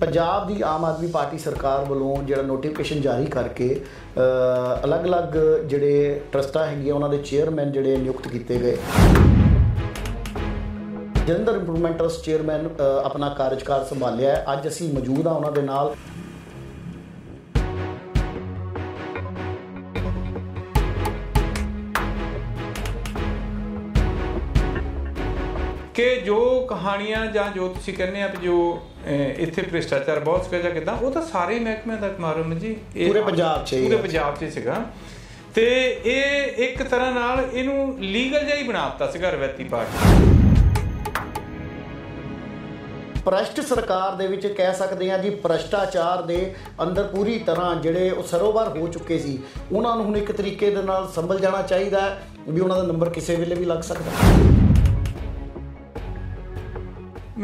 ਪੰਜਾਬ ਦੀ ਆਮ Aadmi party ਸਰਕਾਰ ਵੱਲੋਂ ਜਿਹੜਾ ਨੋਟੀਫਿਕੇਸ਼ਨ ਜਾਰੀ ਕਰਕੇ ਅਲੱਗ-ਅਲੱਗ ਜਿਹੜੇ ਟਰਸਟਾਂ ਹੈਗੀਆਂ ਉਹਨਾਂ ਦੇ ਚੇਅਰਮੈਨ ਜਿਹੜੇ ਨਿਯੁਕਤ ਕੀਤੇ ਗਏ ਜਲੰਧਰ ਇੰਪਰੂਵਮੈਂਟ ਟਰਸਟ ਚੇਅਰਮੈਨ ਆਪਣਾ ਕਾਰਜਕਾਰ ਸੰਭਾਲਿਆ ਅੱਜ ਅਸੀਂ ਮੌਜੂਦ ਆ ਉਹਨਾਂ ਦੇ ਨਾਲ ਕਿ ਜੋ ਕਹਾਣੀਆਂ ਜਾਂ ਜੋ ਤੁਸੀਂ ਕਹਿੰਦੇ ਆ ਜੋ ਇੱਥੇ ਭ੍ਰਿਸ਼ਟਾਚਾਰ ਬਹੁਤ ਸੀਗਾ ਜਾਂ ਕਿਦਾਂ ਉਹ ਤਾਂ ਸਾਰੇ ਮਹਿਕਮਿਆਂ ਦਾ ਕਮਾਰਮ ਜੀ ਪੂਰੇ ਪੰਜਾਬ 'ਚ ਪੂਰੇ ਪੰਜਾਬ 'ਚ ਸੀਗਾ ਤੇ ਇਹ ਇੱਕ ਤਰ੍ਹਾਂ ਨਾਲ ਇਹਨੂੰ ਲੀਗਲ ਜਿਹਾ ਹੀ ਬਣਾਤਾ ਸੀਗਾ ਰਵੈਤੀ ਪਾਰਟੀ ਪ੍ਰਸ਼ਟ ਸਰਕਾਰ ਦੇ ਵਿੱਚ ਕਹਿ ਸਕਦੇ ਆ ਜੀ ਭ੍ਰਿਸ਼ਟਾਚਾਰ ਦੇ ਅੰਦਰ ਪੂਰੀ ਤਰ੍ਹਾਂ ਜਿਹੜੇ ਉਹ ਸਰੋਵਰ ਹੋ ਚੁੱਕੇ ਸੀ ਉਹਨਾਂ ਨੂੰ ਹੁਣ ਇੱਕ ਤਰੀਕੇ ਦੇ ਨਾਲ ਸੰਭਲ ਜਾਣਾ ਚਾਹੀਦਾ ਵੀ ਉਹਨਾਂ ਦਾ ਨੰਬਰ ਕਿਸੇ ਵੇਲੇ ਵੀ ਲੱਗ ਸਕਦਾ ਹੈ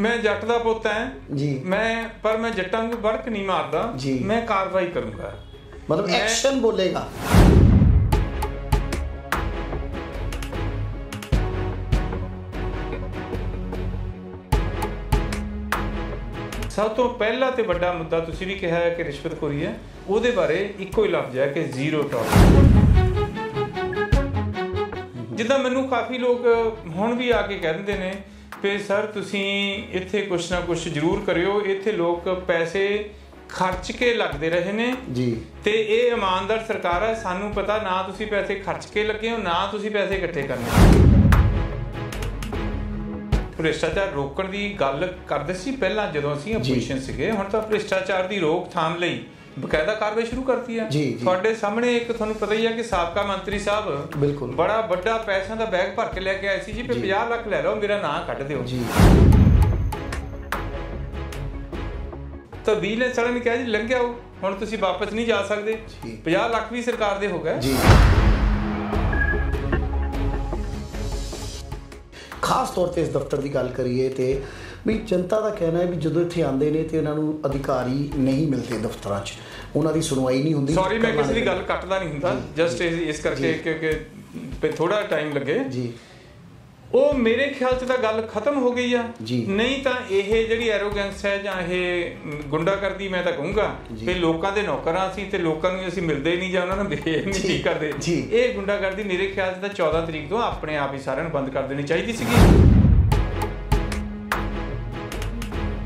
ਮੈਂ ਜੱਟ ਦਾ ਪੁੱਤ ਐ ਜੀ ਮੈਂ ਪਰ ਮੈਂ ਜੱਟਾਂ ਨੂੰ ਵਰਕ ਨਹੀਂ ਮਾਰਦਾ ਮੈਂ ਕਾਰਵਾਈ ਕਰੂੰਗਾ ਮਤਲਬ ਐਕਸ਼ਨ ਬੋਲੇਗਾ ਸਭ ਤੋਂ ਪਹਿਲਾ ਤੇ ਵੱਡਾ ਮੁੱਦਾ ਤੁਸੀਂ ਵੀ ਕਿਹਾ ਹੈ ਕਿ ਰਿਸ਼ਵਤਖੋਰੀ ਹੈ ਉਹਦੇ ਬਾਰੇ ਇੱਕੋ ਹੀ ਲਫ਼ਜ਼ ਹੈ ਕਿ ਜ਼ੀਰੋ ਟੋਲਰੈਂਸ ਜਿੱਦਾਂ ਮੈਨੂੰ ਕਾਫੀ ਲੋਕ ਹੁਣ ਵੀ ਆ ਕੇ ਕਹਿੰਦੇ ਨੇ ਵੀ ਸਰ ਤੁਸੀਂ ਇੱਥੇ ਕੁਛ ਨਾ ਕੁਛ ਜ਼ਰੂਰ ਕਰਿਓ ਇੱਥੇ ਲੋਕ ਪੈਸੇ ਖਰਚ ਕੇ ਲੱਗਦੇ ਰਹੇ ਨੇ ਜੀ ਤੇ ਇਹ ਇਮਾਨਦਾਰ ਸਰਕਾਰ ਹੈ ਸਾਨੂੰ ਪਤਾ ਨਾ ਤੁਸੀਂ ਪੈਸੇ ਖਰਚ ਕੇ ਲੱਗੇ ਹੋ ਨਾ ਤੁਸੀਂ ਪੈਸੇ ਇਕੱਠੇ ਕਰਨੇ ਭ੍ਰਿਸ਼ਟਾਚਾਰ ਰੋਕਣ ਦੀ ਗੱਲ ਕਰਦੇ ਸੀ ਪਹਿਲਾਂ ਜਦੋਂ ਅਸੀਂ ਆਪੋਜੀਸ਼ਨ ਸੀਗੇ ਹੁਣ ਤਾਂ ਭ੍ਰਿਸ਼ਟਾਚਾਰ ਦੀ ਰੋਕਥਾਮ ਲਈ ਬਕਾਇਦਾ ਕਾਰਵਾਈ ਸ਼ੁਰੂ ਕਰਤੀ ਹੈ ਤੁਹਾਡੇ ਸਾਹਮਣੇ ਇੱਕ ਤੁਹਾਨੂੰ ਪਤਾ ਹੀ ਹੈ ਕਿ ਸਾਬਕਾ ਮੰਤਰੀ ਸਾਹਿਬ ਬਿਲਕੁਲ ਬੜਾ ਵੱਡਾ ਪੈਸਿਆਂ ਦਾ ਬੈਗ ਭਰ ਕੇ ਲੈ ਕੇ ਆਏ ਸੀ ਜੀ ਤੇ 50 ਲੱਖ ਲੈ ਲਓ ਮੇਰਾ ਨਾਂ ਕੱਢ ਦਿਓ ਜੀ ਤਾਂ ਵੀ ਨੇ ਨੇ ਕਿਹਾ ਜੀ ਲੰਘਿਆ ਉਹ ਹੁਣ ਤੁਸੀਂ ਵਾਪਸ ਨਹੀਂ ਜਾ ਸਕਦੇ 50 ਲੱਖ ਵੀ ਸਰਕਾਰ ਦੇ ਹੋ ਗਏ ਜੀ ਖਾਸ ਤੌਰ ਤੇ ਇਸ ਦਫ਼ਤਰ ਦੀ ਗੱਲ ਕਰੀਏ ਤੇ ਵੀ ਜਨਤਾ ਦਾ ਕਹਿਣਾ ਹੈ ਵੀ ਜਦੋਂ ਇੱਥੇ ਆਉਂਦੇ ਨੇ ਤੇ ਇਹਨਾਂ ਨੂੰ ਅਧਿਕਾਰੀ ਨਹੀਂ ਮਿਲਦੇ ਦਫ਼ਤਰਾਂ 'ਚ ਉਹਨਾਂ ਦੀ ਸੁਣਵਾਈ ਨਹੀਂ ਹੁੰਦੀ ਸੌਰੀ ਮੈਂ ਕਿਸੇ ਦੀ ਗੱਲ ਕੱਟਦਾ ਨਹੀਂ ਹੁੰਦਾ ਜਸਟ ਇਸ ਕਰਕੇ ਕਿਉਂਕਿ ਥੋੜਾ ਟਾਈਮ ਲੱਗੇ ਜੀ ਉਹ ਮੇਰੇ ਖਿਆਲ 'ਚ ਤਾਂ ਗੱਲ ਖਤਮ ਹੋ ਗਈ ਆ ਨਹੀਂ ਤਾਂ ਇਹ ਜਿਹੜੀ ਐਰੋਗੈਂਸ ਹੈ ਜਾਂ ਇਹ ਗੁੰਡਾਗਰਦੀ ਮੈਂ ਤਾਂ ਕਹੂੰਗਾ ਕਿ ਲੋਕਾਂ ਦੇ ਨੌਕਰਾਂ ਸੀ ਤੇ ਲੋਕਾਂ ਨੂੰ ਅਸੀਂ ਮਿਲਦੇ ਨਹੀਂ ਜਾਂ ਉਹਨਾਂ ਨੂੰ ਬੇਹੇ ਨਹੀਂ ਠੀਕ ਕਰਦੇ ਇਹ ਗੁੰਡਾਗਰਦੀ ਮੇਰੇ ਖਿਆਲ 'ਚ ਤਾਂ 14 ਤਰੀਕ ਤੋਂ ਆਪਣੇ ਆਪ ਹੀ ਸਾਰਿਆਂ ਨੂੰ ਬੰਦ ਕਰ ਦੇਣੀ ਚਾਹੀਦੀ ਸੀਗੀ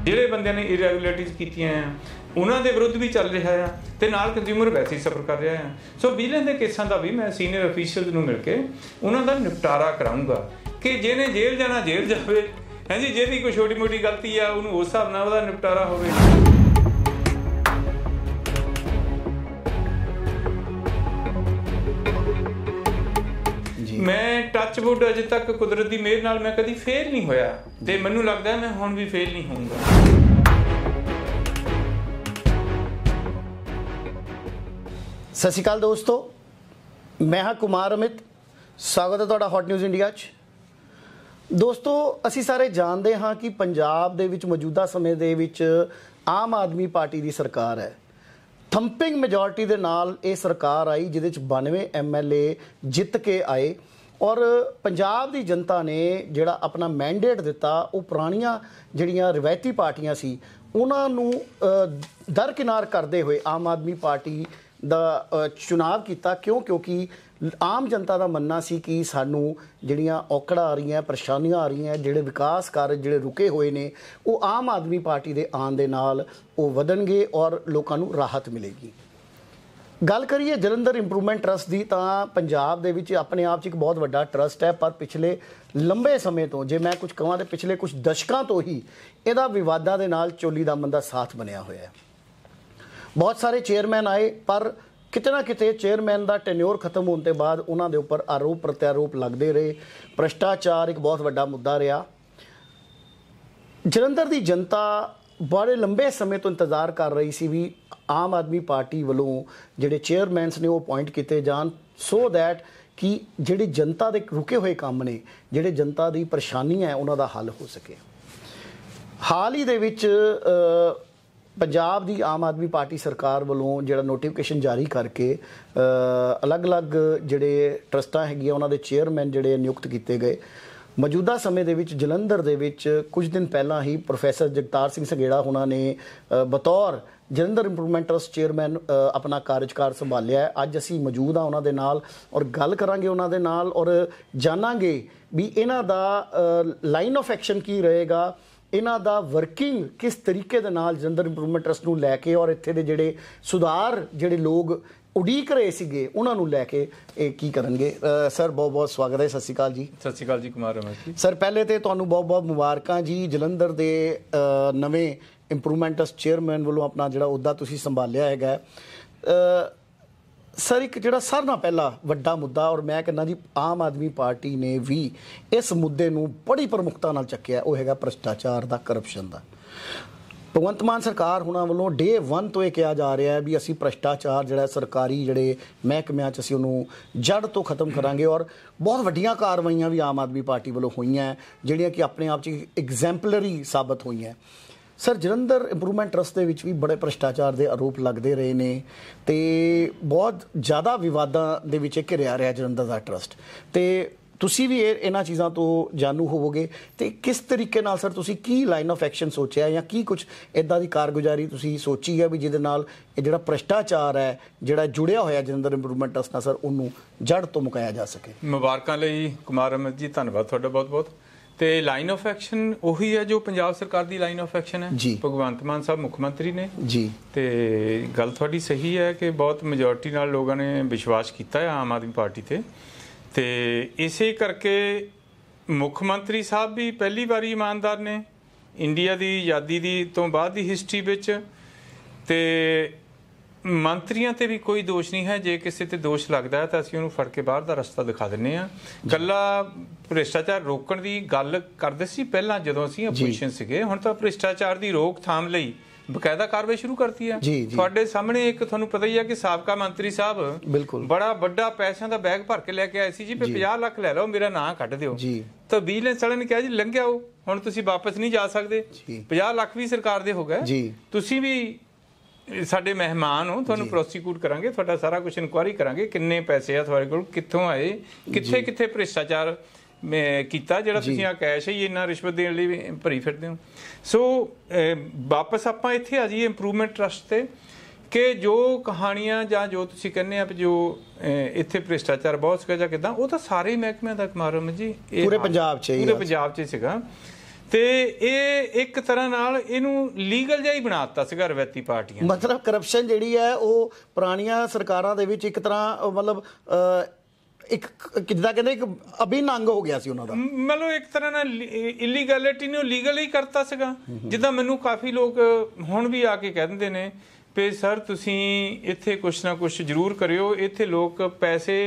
ਜਿਹੜੇ ਬੰਦਿਆਂ ਨੇ ਇਰੈਗੂਲਰਿਟੀਜ਼ ਕੀਤੀਆਂ ਆ ਉਹਨਾਂ ਦੇ ਵਿਰੁੱਧ ਵੀ ਚੱਲ ਰਿਹਾ ਆ ਤੇ ਨਾਲ ਕੰਜ਼ਿਊਮਰ ਵੈਸੇ ਹੀ ਸਫਰ ਕਰ ਰਿਹਾ ਆ ਸੋ ਵਿਜੀਲੈਂਸ ਦੇ ਕੇਸਾਂ ਦਾ ਵੀ ਮੈਂ ਸੀਨੀਅਰ ਅਫੀਸ਼ੀਅਲਸ ਨੂੰ ਮਿਲ ਕੇ ਉਹਨਾਂ ਦਾ ਨਿਪਟਾਰਾ ਕਰਾਉਂਗਾ ਕਿ ਜਿਹਨੇ ਜੇਲ੍ਹ ਜਾਣਾ ਜੇਲ੍ਹ ਜਾਵੇ ਹਾਂਜੀ ਜਿਹਦੀ ਕੋਈ ਛੋਟੀ ਮੋਟੀ ਗਲਤੀ ਆ ਉਹਨੂੰ ਉਸ ਹਿਸਾਬ ਨਾਲ ਉਹਦਾ ਨਿਪਟਾਰਾ ਹੋਵੇ ਮੈਂ ਟੱਚ ਵੁੱਡ ਅਜੇ ਤੱਕ ਕੁਦਰਤ ਦੀ ਮਿਹਰ ਨਾਲ ਮੈਂ ਕਦੀ ਫੇਲ ਨਹੀਂ ਹੋਇਆ ਤੇ ਮੈਨੂੰ ਲੱਗਦਾ ਮੈਂ ਹੁਣ ਵੀ ਫੇਲ ਨਹੀਂ ਹੋਊਂਗਾ ਸਤਿ ਸ਼੍ਰੀ ਅਕਾਲ ਦੋਸਤੋ ਮੈਂ ਹਾਂ ਕੁਮਾਰ ਅਮਿਤ ਸਵਾਗਤ ਹੈ ਤੁਹਾਡਾ ਹੌਟ ਨਿਊਜ਼ ਇੰਡੀਆ 'ਚ ਦੋਸਤੋ ਅਸੀਂ ਸਾਰੇ ਜਾਣਦੇ ਹਾਂ ਕਿ ਪੰਜਾਬ ਦੇ ਵਿੱਚ ਮੌਜੂਦਾ ਸਮੇਂ ਦੇ ਵਿੱਚ ਆਮ ਆਦਮੀ ਪਾਰਟੀ ਦੀ ਸਰਕਾਰ ਹੈ ਥੰਪਿੰਗ ਮੈਜੋਰਟੀ ਦੇ ਨਾਲ ਇਹ ਸਰਕਾਰ ਆਈ ਜਿਹਦੇ ਵਿੱਚ 92 ਐਮਐਲਏ ਜਿੱਤ ਕੇ ਆਏ ਔਰ ਪੰਜਾਬ ਦੀ ਜਨਤਾ ਨੇ ਜਿਹੜਾ ਆਪਣਾ ਮੈਂਡੇਟ ਦਿੱਤਾ ਉਹ ਪੁਰਾਣੀਆਂ ਜਿਹੜੀਆਂ ਰਵਾਇਤੀ ਪਾਰਟੀਆਂ ਸੀ ਉਹਨਾਂ ਨੂੰ ਦਰਕਿਨਾਰ ਕਰਦੇ ਹੋਏ ਆਮ ਆਦਮੀ ਪਾਰਟੀ ਦਾ ਚੋਣ ਕੀਤਾ ਕਿਉਂ ਕਿਉਂਕਿ ਆਮ ਜਨਤਾ ਦਾ ਮੰਨਣਾ ਸੀ ਕਿ ਸਾਨੂੰ ਜਿਹੜੀਆਂ ਔਕੜਾਂ ਆ ਰਹੀਆਂ ਪਰੇਸ਼ਾਨੀਆਂ ਆ ਰਹੀਆਂ ਜਿਹੜੇ ਵਿਕਾਸ ਕਾਰਜ ਜਿਹੜੇ ਰੁਕੇ ਹੋਏ ਨੇ ਉਹ ਆਮ ਆਦਮੀ ਪਾਰਟੀ ਦੇ ਆਣ ਦੇ ਨਾਲ ਉਹ ਵਧਣਗੇ ਔਰ ਲੋਕਾਂ ਨੂੰ ਰਾਹਤ ਮਿਲੇਗੀ ਗੱਲ ਕਰੀਏ ਜਲੰਧਰ ਇੰਪਰੂਵਮੈਂਟ ਟਰਸਟ ਦੀ ਤਾਂ ਪੰਜਾਬ ਦੇ ਵਿੱਚ ਆਪਣੇ ਆਪ 'ਚ ਇੱਕ ਬਹੁਤ ਵੱਡਾ ਟਰਸਟ ਹੈ ਪਰ ਪਿਛਲੇ ਲੰਬੇ ਸਮੇਂ ਤੋਂ ਜੇ ਮੈਂ ਕੁਝ ਕਹਾਂ ਤੇ ਪਿਛਲੇ ਕੁਝ ਦਸ਼ਕਾਂ ਤੋਂ ਹੀ ਇਹਦਾ ਵਿਵਾਦਾਂ ਦੇ ਨਾਲ ਚੋਲੀ ਦਾ ਮੰਦਾ ਸਾਥ ਬਣਿਆ ਹੋਇਆ ਹੈ ਬਹੁਤ ਸਾਰੇ ਚੇਅਰਮੈਨ ਆਏ ਪਰ ਕਿਤਨਾ ਕਿਤੇ ਚੇਅਰਮੈਨ ਦਾ ਟੈਨਿਓਰ ਖਤਮ ਹੋਣ ਤੋਂ ਬਾਅਦ ਉਹਨਾਂ ਦੇ ਉੱਪਰ ਆਰੋਪ ਪ੍ਰਤਿਆਰੋਪ ਲੱਗਦੇ ਰਹੇ ਭ੍ਰਸ਼ਟਾਚਾਰ ਇੱਕ ਬਹੁਤ ਵੱਡਾ ਮੁੱਦਾ ਰਿਹਾ ਜਲੰਧਰ ਦੀ ਜਨਤਾ ਬੜੇ ਲੰਬੇ ਸਮੇਂ ਤੋਂ ਇੰਤਜ਼ਾਰ ਕਰ ਰਹੀ ਸੀ ਵੀ ਆਮ ਆਦਮੀ ਪਾਰਟੀ ਵੱਲੋਂ ਜਿਹੜੇ ਚੇਅਰਮੈਨਸ ਨੇ ਉਹ ਅਪਾਇੰਟ ਕੀਤੇ ਜਾਣ ਸੋ ਥੈਟ ਕਿ ਜਿਹੜੇ ਜਨਤਾ ਦੇ ਰੁਕੇ ਹੋਏ ਕੰਮ ਨੇ ਜਿਹੜੇ ਜਨਤਾ ਦੀ ਪਰੇਸ਼ਾਨੀਆਂ ਹੈ ਉਹਨਾਂ ਦਾ ਹੱਲ ਹੋ ਸਕੇ ਹਾਲ ਹੀ ਦੇ ਵਿੱਚ ਪੰਜਾਬ ਦੀ ਆਮ ਆਦਮੀ ਪਾਰਟੀ ਸਰਕਾਰ ਵੱਲੋਂ ਜਿਹੜਾ ਨੋਟੀਫਿਕੇਸ਼ਨ ਜਾਰੀ ਕਰਕੇ ਅਲੱਗ-ਅਲੱਗ ਜਿਹੜੇ ਟਰਸਟਾਂ ਹੈਗੀਆਂ ਉਹਨਾਂ ਦੇ ਚੇਅਰਮੈਨ ਜਿਹੜੇ ਨਿਯੁਕਤ ਕੀਤੇ ਗਏ ਮੌਜੂਦਾ ਸਮੇਂ ਦੇ ਵਿੱਚ ਜਲੰਧਰ ਦੇ ਵਿੱਚ ਕੁਝ ਦਿਨ ਪਹਿਲਾਂ ਹੀ ਪ੍ਰੋਫੈਸਰ ਜਗਤਾਰ ਸਿੰਘ ਸੰਗੇੜਾ ਉਹਨਾਂ ਨੇ ਬਤੌਰ ਜਲੰਧਰ ਇੰਪਰੂਵਮੈਂਟ ਟਰਸਟ ਚੇਅਰਮੈਨ ਆਪਣਾ ਕਾਰਜਕਾਰ ਸੰਭਾਲਿਆ ਹੈ ਅੱਜ ਅਸੀਂ ਮੌਜੂਦ ਆ ਉਹਨਾਂ ਦੇ ਨਾਲ ਔਰ ਗੱਲ ਕਰਾਂਗੇ ਉਹਨਾਂ ਦੇ ਨਾਲ ਔਰ ਜਾਣਾਂਗੇ ਵੀ ਇਹਨਾਂ ਦਾ ਲਾਈਨ ਆਫ ਐਕਸ਼ਨ ਕੀ ਰਹੇਗਾ ਇਹਨਾਂ ਦਾ ਵਰਕਿੰਗ ਕਿਸ ਤਰੀਕੇ ਦੇ ਨਾਲ ਜਲੰਧਰ ਇੰਪਰੂਵਮੈਂਟ ਟਰਸਟ ਨੂੰ ਲੈ ਕੇ ਔਰ ਇੱਥੇ ਦੇ ਜਿਹੜੇ ਸੁਧਾਰ ਜਿਹੜੇ ਲੋਕ ਉਡੀਕ ਰਹੇ ਸੀਗੇ ਉਹਨਾਂ ਨੂੰ ਲੈ ਕੇ ਇਹ ਕੀ ਕਰਨਗੇ ਸਰ ਬਹੁਤ ਬਹੁਤ ਸਵਾਗਤ ਹੈ ਸਤਿ ਸ਼੍ਰੀ ਅਕਾਲ ਜੀ ਸਤਿ ਸ਼੍ਰੀ ਅਕਾਲ ਜੀ ਕੁਮਾਰ ਰਮਨ ਜੀ ਸਰ ਪਹਿਲੇ ਤੇ ਤੁਹਾਨੂੰ ਬਹੁਤ ਬਹੁਤ ਮੁਬਾਰਕਾਂ ਜੀ ਜਲੰਧਰ ਦੇ ਨਵੇਂ ਇੰਪਰੂਵਮੈਂਟਸ ਚੇਅਰਮੈਨ ਵੱਲੋਂ ਆਪਣਾ ਜਿਹੜਾ ਉਹਦਾ ਤੁਸੀਂ ਸੰਭਾਲਿਆ ਹੈਗਾ ਸਰ ਇੱਕ ਜਿਹੜਾ ਸਰ ਨਾਲ ਪਹਿਲਾ ਵੱਡਾ ਮੁੱਦਾ ਔਰ ਮੈਂ ਕਹਿੰਦਾ ਜੀ ਆਮ ਆਦਮੀ ਪਾਰਟੀ ਨੇ ਵੀ ਇਸ ਮੁੱਦੇ ਨੂੰ ਬੜੀ ਪ੍ਰਮੁਖਤਾ ਨਾਲ ਚੱਕਿਆ ਉਹ ਹੈਗਾ ਭ੍ਰਿਸ਼ਟਾਚਾਰ ਦਾ ਕਰਪਸ਼ਨ ਦਾ ਭਗਵੰਤ ਮਾਨ ਸਰਕਾਰ ਹੁਣਾਂ ਵੱਲੋਂ ਡੇ 1 ਤੋਂ ਇਹ ਕਿਹਾ ਜਾ ਰਿਹਾ ਹੈ ਵੀ ਅਸੀਂ ਭ੍ਰਿਸ਼ਟਾਚਾਰ ਜਿਹੜਾ ਸਰਕਾਰੀ ਜਿਹੜੇ ਮਹਿਕਮਿਆਂ 'ਚ ਅਸੀਂ ਉਹਨੂੰ ਜੜ ਤੋਂ ਖਤਮ ਕਰਾਂਗੇ ਔਰ ਬਹੁਤ ਵੱਡੀਆਂ ਕਾਰਵਾਈਆਂ ਵੀ ਆਮ ਆਦਮੀ ਪਾਰਟੀ ਵੱਲੋਂ ਹੋਈਆਂ ਜਿਹੜੀਆਂ ਕਿ ਆਪਣੇ ਆਪ 'ਚ ਐਗਜ਼ੈਂਪਲਰੀ ਸਾਬਤ ਹੋਈਆਂ ਸਰ ਜਲੰਧਰ ਇੰਪਰੂਵਮੈਂਟ ਟਰਸਟ ਦੇ ਵਿੱਚ ਵੀ ਬੜੇ ਭ੍ਰਿਸ਼ਟਾਚਾਰ ਦੇ ਆਰੋਪ ਲੱਗਦੇ ਰਹੇ ਨੇ ਤੇ ਬਹੁਤ ਜ਼ਿਆਦਾ ਵਿਵਾਦਾਂ ਦੇ ਵਿੱਚ ਘਿਰਿਆ ਰਿਹਾ ਜਲੰਧਰ ਦਾ ਟਰਸਟ ਤੇ ਤੁਸੀਂ ਵੀ ਇਹ ਇਹਨਾਂ ਚੀਜ਼ਾਂ ਤੋਂ ਜਾਣੂ ਹੋਵੋਗੇ ਤੇ ਕਿਸ ਤਰੀਕੇ ਨਾਲ ਸਰ ਤੁਸੀਂ ਕੀ ਲਾਈਨ ਆਫ ਐਕਸ਼ਨ ਸੋਚਿਆ ਜਾਂ ਕੀ ਕੁਝ ਇਦਾਂ ਦੀ ਕਾਰਗੁਜ਼ਾਰੀ ਤੁਸੀਂ ਸੋਚੀ ਹੈ ਵੀ ਜਿਹਦੇ ਨਾਲ ਇਹ ਜਿਹੜਾ ਭ੍ਰਿਸ਼ਟਾਚਾਰ ਹੈ ਜਿਹੜਾ ਜੁੜਿਆ ਹੋਇਆ ਜਲੰਧਰ ਇੰਪਰੂਵਮੈਂਟ ਟਰਸਟ ਨਾਲ ਸਰ ਉਹਨੂੰ ਜੜ ਤੋਂ ਮੁਕਾਇਆ ਜਾ ਸਕੇ ਮੁਬਾਰਕਾਂ ਲਈ ਕੁਮਾਰ ਅਮਰ ਜੀ ਧੰਨਵਾਦ ਤੁਹਾਡਾ ਬਹੁਤ ਬਹੁਤ ਤੇ ਲਾਈਨ ਆਫ ਐਕਸ਼ਨ ਉਹੀ ਹੈ ਜੋ ਪੰਜਾਬ ਸਰਕਾਰ ਦੀ ਲਾਈਨ ਆਫ ਐਕਸ਼ਨ ਹੈ ਭਗਵੰਤ ਮਾਨ ਸਾਹਿਬ ਮੁੱਖ ਮੰਤਰੀ ਨੇ ਜੀ ਤੇ ਗੱਲ ਤੁਹਾਡੀ ਸਹੀ ਹੈ ਕਿ ਬਹੁਤ ਮੈਜੋਰਟੀ ਨਾਲ ਲੋਕਾਂ ਨੇ ਵਿਸ਼ਵਾਸ ਕੀਤਾ ਹੈ ਆਮ ਆਦਮੀ ਪਾਰਟੀ ਤੇ ਤੇ ਇਸੇ ਕਰਕੇ ਮੁੱਖ ਮੰਤਰੀ ਸਾਹਿਬ ਵੀ ਪਹਿਲੀ ਵਾਰੀ ਇਮਾਨਦਾਰ ਨੇ ਇੰਡੀਆ ਦੀ ਆਜ਼ਾਦੀ ਦੀ ਤੋਂ ਬਾਅਦ ਦੀ ਹਿਸਟਰੀ ਵਿੱਚ ਤੇ ਮੰਤਰੀਆਂ ਤੇ ਵੀ ਕੋਈ ਦੋਸ਼ ਨਹੀਂ ਹੈ ਜੇ ਕਿਸੇ ਤੇ ਦੋਸ਼ ਲੱਗਦਾ ਹੈ ਤਾਂ ਅਸੀਂ ਉਹਨੂੰ ਫੜ ਕੇ ਬਾਹਰ ਦਾ ਰਸਤਾ ਦਿਖਾ ਦਿੰਨੇ ਆ ਕੱਲਾ ਭ੍ਰਿਸ਼ਟਾਚਾਰ ਰੋਕਣ ਦੀ ਗੱਲ ਕਰਦੇ ਸੀ ਪਹਿਲਾਂ ਜਦੋਂ ਅਸੀਂ ਆਪੋਜੀਸ਼ਨ ਸੀਗੇ ਹੁਣ ਤਾਂ ਭ੍ਰਿਸ਼ਟਾਚਾਰ ਦੀ ਰੋਕਥਾਮ ਲਈ ਬਕਾਇਦਾ ਕਾਰਵਾਈ ਸ਼ੁਰੂ ਕਰਤੀ ਹੈ ਤੁਹਾਡੇ ਸਾਹਮਣੇ ਇੱਕ ਤੁਹਾਨੂੰ ਪਤਾ ਹੀ ਹੈ ਕਿ ਸਾਬਕਾ ਮੰਤਰੀ ਸਾਹਿਬ ਬੜਾ ਵੱਡਾ ਪੈਸਿਆਂ ਦਾ ਬੈਗ ਭਰ ਕੇ ਲੈ ਕੇ ਆਏ ਸੀ ਜੀ 50 ਲੱਖ ਲੈ ਲਓ ਮੇਰਾ ਨਾਂ ਕੱਢ ਦਿਓ ਜੀ ਤਾਂ ਵਿਜੀਲੈਂਸ ਵਾਲਿਆਂ ਨੇ ਕਿਹਾ ਜੀ ਲੰਘਿਆ ਉਹ ਹੁਣ ਤੁਸੀਂ ਵਾਪਸ ਨਹੀਂ ਜਾ ਸਕਦੇ 50 ਲੱਖ ਵੀ ਸਰਕਾਰ ਦੇ ਹੋ ਗਏ ਤੁਸੀਂ ਵੀ ਸਾਡੇ ਮਹਿਮਾਨ ਹੋ ਤੁਹਾਨੂੰ ਪ੍ਰੋਸੀਕਿਊਟ ਕਰਾਂਗੇ ਤੁਹਾਡਾ ਸਾਰਾ ਕੁਝ ਇਨਕੁਆਇਰੀ ਕਰਾਂਗੇ ਕਿੰਨੇ ਪੈਸੇ ਆ ਤੁਹਾਡੇ ਕੋਲ ਕਿੱਥੋਂ ਆਏ ਕਿੱਥੇ ਕਿੱਥੇ ਭ੍ਰਿਸ਼ਟਾਚਾਰ ਕੀਤਾ ਜਿਹੜਾ ਤੁਸੀਂ ਆ ਕੈਸ਼ ਹੀ ਇੰਨਾ ਰਿਸ਼ਵਤ ਦੇਣ ਲਈ ਭਰੀ ਫਿਰਦੇ ਹੋ ਸੋ ਵਾਪਸ ਆਪਾਂ ਇੱਥੇ ਆ ਜਾਈਏ ਇੰਪਰੂਵਮੈਂਟ ਟਰਸਟ ਤੇ ਕਿ ਜੋ ਕਹਾਣੀਆਂ ਜਾਂ ਜੋ ਤੁਸੀਂ ਕਹਿੰਦੇ ਆ ਜੋ ਇੱਥੇ ਭ੍ਰਿਸ਼ਟਾਚਾਰ ਬਹੁਤ ਸੀਗਾ ਜਾਂ ਕਿਦਾਂ ਉਹ ਤਾਂ ਸਾਰੇ ਮਹਿਕਮਿਆਂ ਦਾ ਕਮਾਰਮ ਜੀ ਪੂਰੇ ਪੰਜਾਬ 'ਚ ਹੀ ਪੂਰੇ ਪੰਜਾਬ 'ਚ ਸੀਗਾ ਤੇ ਇਹ ਇੱਕ ਤਰ੍ਹਾਂ ਨਾਲ ਇਹਨੂੰ ਲੀਗਲ ਜਿਹਾ ਹੀ ਬਣਾਤਾ ਸੀਗਾ ਰਵੈਤੀ ਪਾਰਟੀਆਂ ਮਤਲਬ ਕਰਪਸ਼ਨ ਜਿਹੜੀ ਹੈ ਉਹ ਪੁਰਾਣੀਆਂ ਸਰਕਾਰਾਂ ਦੇ ਵਿੱਚ ਇੱਕ ਤਰ੍ਹਾਂ ਮਤਲਬ ਇੱਕ ਜਿੱਦਾਂ ਕਹਿੰਦੇ ਇੱਕ ਅਭਿਨੰਗ ਹੋ ਗਿਆ ਸੀ ਉਹਨਾਂ ਦਾ ਮਤਲਬ ਇੱਕ ਤਰ੍ਹਾਂ ਨਾਲ ਇਲੀਗੈਲਿਟੀ ਨੂੰ ਲੀਗਲ ਹੀ ਕਰਤਾ ਸੀਗਾ ਜਿੱਦਾਂ ਮੈਨੂੰ ਕਾਫੀ ਲੋਕ ਹੁਣ ਵੀ ਆ ਕੇ ਕਹਿੰਦੇ ਨੇ ਪੇ ਸਰ ਤੁਸੀਂ ਇੱਥੇ ਕੁਛ ਨਾ ਕੁਛ ਜ਼ਰੂਰ ਕਰਿਓ ਇੱਥੇ ਲੋਕ ਪੈਸੇ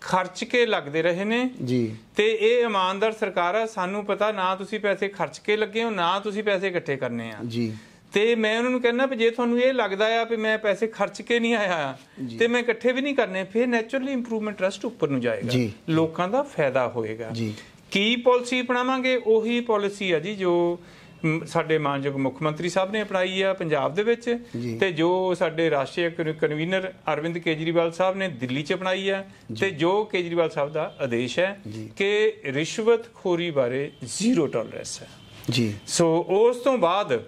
ਖਰਚ ਕੇ ਲੱਗਦੇ ਰਹੇ ਨੇ ਜੀ ਤੇ ਇਹ ਇਮਾਨਦਾਰ ਸਰਕਾਰ ਆ ਸਾਨੂੰ ਪਤਾ ਨਾ ਤੁਸੀਂ ਪੈਸੇ ਖਰਚ ਕੇ ਲੱਗੇ ਹੋ ਨਾ ਤੁਸੀਂ ਪੈਸੇ ਇਕੱਠੇ ਕਰਨੇ ਆ ਜੀ ਤੇ ਮੈਂ ਉਹਨਾਂ ਨੂੰ ਕਹਿੰਦਾ ਵੀ ਜੇ ਤੁਹਾਨੂੰ ਇਹ ਲੱਗਦਾ ਆ ਵੀ ਮੈਂ ਪੈਸੇ ਖਰਚ ਕੇ ਨਹੀਂ ਆਇਆ ਤੇ ਮੈਂ ਇਕੱਠੇ ਵੀ ਨਹੀਂ ਕਰਨੇ ਫਿਰ ਨੇਚਰਲੀ ਇੰਪਰੂਵਮੈਂਟ ਟਰਸਟ ਉੱਪਰ ਨੂੰ ਜਾਏਗਾ ਲੋਕਾਂ ਦਾ ਫਾਇਦਾ ਹੋਏਗਾ ਕੀ ਪਾਲਿਸੀ ਅਪਣਾਵਾਂਗੇ ਉਹੀ ਪਾਲਿਸੀ ਆ ਜੀ ਜੋ ਸਾਡੇ ਮਾਨਯੋਗ ਮੁੱਖ ਮੰਤਰੀ ਸਾਹਿਬ ਨੇ ਅਪਣਾਈ ਆ ਪੰਜਾਬ ਦੇ ਵਿੱਚ ਤੇ ਜੋ ਸਾਡੇ ਰਾਸ਼ਟਰੀ ਕਨਵੀਨਰ ਅਰਵਿੰਦ ਕੇਜਰੀਵਾਲ ਸਾਹਿਬ ਨੇ ਦਿੱਲੀ 'ਚ ਅਪਣਾਈ ਆ ਤੇ ਜੋ ਕੇਜਰੀਵਾਲ ਸਾਹਿਬ ਦਾ ਆਦੇਸ਼ ਹੈ ਕਿ ਰਿਸ਼ਵਤਖੋਰੀ ਬਾਰੇ ਜ਼ੀਰੋ ਟੋਲਰੈਂਸ ਹੈ ਜੀ ਸੋ ਉਸ ਤੋਂ ਬਾਅਦ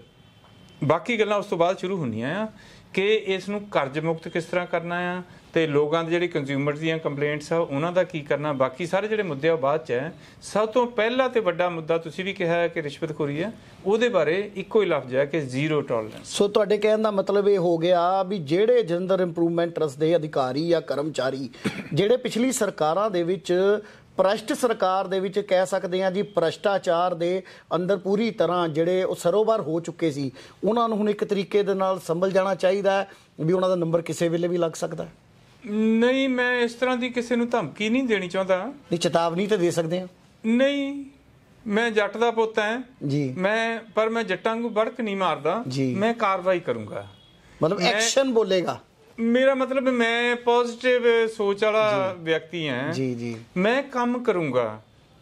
ਬਾਕੀ ਗੱਲਾਂ ਉਸ ਤੋਂ ਬਾਅਦ ਸ਼ੁਰੂ ਹੁੰਦੀਆਂ ਆ ਕਿ ਇਸ ਨੂੰ ਕਰਜ਼ ਮੁਕਤ ਕਿਸ ਤਰ੍ਹਾਂ ਕਰਨਾ ਆ ਤੇ ਲੋਕਾਂ ਦੇ ਜਿਹੜੇ ਕੰਜ਼ਿਊਮਰਸ ਦੀਆਂ ਕੰਪਲੇਂਟਸ ਆ ਉਹਨਾਂ ਦਾ ਕੀ ਕਰਨਾ ਬਾਕੀ ਸਾਰੇ ਜਿਹੜੇ ਮੁੱਦੇ ਆ ਬਾਅਦ ਚ ਹੈ ਸਭ ਤੋਂ ਪਹਿਲਾ ਤੇ ਵੱਡਾ ਮੁੱਦਾ ਤੁਸੀਂ ਵੀ ਕਿਹਾ ਹੈ ਕਿ ਰਿਸ਼ਵਤਖੋਰੀ ਹੈ ਉਹਦੇ ਬਾਰੇ ਇੱਕੋ ਹੀ ਲਫ਼ਜ਼ ਹੈ ਕਿ ਜ਼ੀਰੋ ਟੋਲਰੈਂਸ ਸੋ ਤੁਹਾਡੇ ਕਹਿਣ ਦਾ ਮਤਲਬ ਇਹ ਹੋ ਗਿਆ ਵੀ ਜਿਹੜੇ ਜਨਰਲ ਇੰਪਰੂਵਮੈਂਟ ਟਰਸਟ ਦੇ ਅਧਿਕਾਰੀ ਜਾਂ ਕਰਮਚਾਰੀ ਜਿਹੜੇ ਪਿਛਲੀ ਸਰਕਾਰਾਂ ਦੇ ਵਿੱਚ ਪ੍ਰਸ਼ਟ ਸਰਕਾਰ ਦੇ ਵਿੱਚ ਕਹਿ ਸਕਦੇ ਆ ਜੀ ਭ੍ਰਸ਼ਟਾਚਾਰ ਦੇ ਅੰਦਰ ਪੂਰੀ ਤਰ੍ਹਾਂ ਜਿਹੜੇ ਉਹ ਸਰੋਵਰ ਹੋ ਚੁੱਕੇ ਸੀ ਉਹਨਾਂ ਨੂੰ ਹੁਣ ਇੱਕ ਤਰੀਕੇ ਦੇ ਨਾਲ ਸੰਭਲ ਜਾਣਾ ਚਾਹੀਦਾ ਹੈ ਵੀ ਉਹਨਾਂ ਦਾ ਨੰਬਰ ਕਿਸੇ ਵੇਲੇ ਵੀ ਲੱਗ ਸਕਦਾ ਹੈ ਨਹੀਂ ਮੈਂ ਇਸ ਤਰ੍ਹਾਂ ਦੀ ਕਿਸੇ ਨੂੰ ਧਮਕੀ ਨਹੀਂ ਦੇਣੀ ਚਾਹੁੰਦਾ ਨਹੀਂ ਚੇਤਾਵਨੀ ਤਾਂ ਦੇ ਸਕਦੇ ਆ ਨਹੀਂ ਮੈਂ ਜੱਟ ਦਾ ਪੁੱਤ ਐ ਜੀ ਮੈਂ ਪਰ ਮੈਂ ਜੱਟਾਂ ਨੂੰ ਬੜਕ ਨਹੀਂ ਮਾਰਦਾ ਮੈਂ ਕਾਰਵਾਈ ਕਰੂੰਗਾ ਮਤਲਬ ਐਕਸ਼ਨ ਬੋਲੇਗਾ ਮੇਰਾ ਮਤਲਬ ਮੈਂ ਪੋਜ਼ਿਟਿਵ ਸੋਚ ਵਾਲਾ ਵਿਅਕਤੀ ਹਾਂ ਜੀ ਜੀ ਮੈਂ ਕੰਮ ਕਰੂੰਗਾ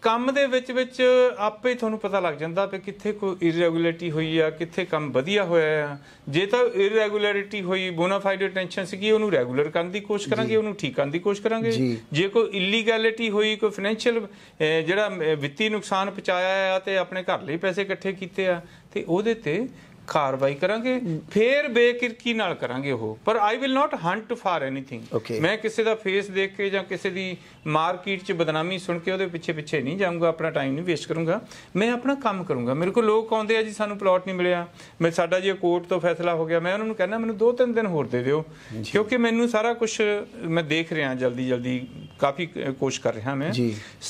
ਕੰਮ ਦੇ ਵਿੱਚ ਵਿੱਚ ਆਪੇ ਤੁਹਾਨੂੰ ਪਤਾ ਲੱਗ ਜਾਂਦਾ ਕਿ ਕਿੱਥੇ ਕੋਈ ਇਰੈਗੂਲਰਿਟੀ ਹੋਈ ਆ ਕਿੱਥੇ ਕੰਮ ਵਧੀਆ ਹੋਇਆ ਆ ਜੇ ਤਾਂ ਇਰੈਗੂਲਰਿਟੀ ਹੋਈ ਬੋਨਾਫਾਈਡ ਟੈਨਸ਼ਨ ਕਿ ਉਹਨੂੰ ਰੈਗੂਲਰ ਕਰਨ ਦੀ ਕੋਸ਼ਿਸ਼ ਕਰਾਂਗੇ ਉਹਨੂੰ ਠੀਕ ਕਰਨ ਦੀ ਕੋਸ਼ਿਸ਼ ਕਰਾਂਗੇ ਜੇ ਕੋਈ ਇਲੀਗੈਲਿਟੀ ਹੋਈ ਕੋਈ ਫਾਈਨੈਂਸ਼ੀਅਲ ਜਿਹੜਾ ਵਿੱਤੀ ਨੁਕਸਾਨ ਪਹੁੰਚਾਇਆ ਆ ਤੇ ਆਪਣੇ ਘਰ ਲਈ ਪੈਸੇ ਇਕੱਠੇ ਕੀਤੇ ਆ ਤੇ ਉਹਦੇ ਤੇ ਕਾਰਵਾਈ ਕਰਾਂਗੇ ਫੇਰ ਬੇਕਿਰਕੀ ਨਾਲ ਕਰਾਂਗੇ ਉਹ ਪਰ I will not hunt for anything ਮੈਂ ਕਿਸੇ ਦਾ ਫੇਸ ਦੇਖ ਕੇ ਜਾਂ ਕਿਸੇ ਦੀ ਮਾਰਕੀਟ 'ਚ ਬਦਨਾਮੀ ਸੁਣ ਕੇ ਉਹਦੇ ਪਿੱਛੇ ਪਿੱਛੇ ਨਹੀਂ ਜਾਊਂਗਾ ਆਪਣਾ ਟਾਈਮ ਨਹੀਂ ਵੇਸਟ ਕਰੂੰਗਾ ਮੈਂ ਆਪਣਾ ਕੰਮ ਕਰੂੰਗਾ ਮੇਰੇ ਕੋਲ ਲੋਕ ਆਉਂਦੇ ਆ ਜੀ ਸਾਨੂੰ ਪਲਾਟ ਨਹੀਂ ਮਿਲਿਆ ਮੈਂ ਸਾਡਾ ਜੀ ਕੋਰਟ ਤੋਂ ਫੈਸਲਾ ਹੋ ਗਿਆ ਮੈਂ ਉਹਨਾਂ ਨੂੰ ਕਹਿੰਦਾ ਮੈਨੂੰ ਦੋ ਤਿੰਨ ਦਿਨ ਹੋਰ ਦੇ ਦਿਓ ਕਿਉਂਕਿ ਮੈਨੂੰ ਸਾਰਾ ਕੁਝ ਮੈਂ ਦੇਖ ਰਿਹਾ ਜਲਦੀ ਜਲਦੀ ਕਾਫੀ ਕੋਸ਼ਿਸ਼ ਕਰ ਰਿਹਾ ਮੈਂ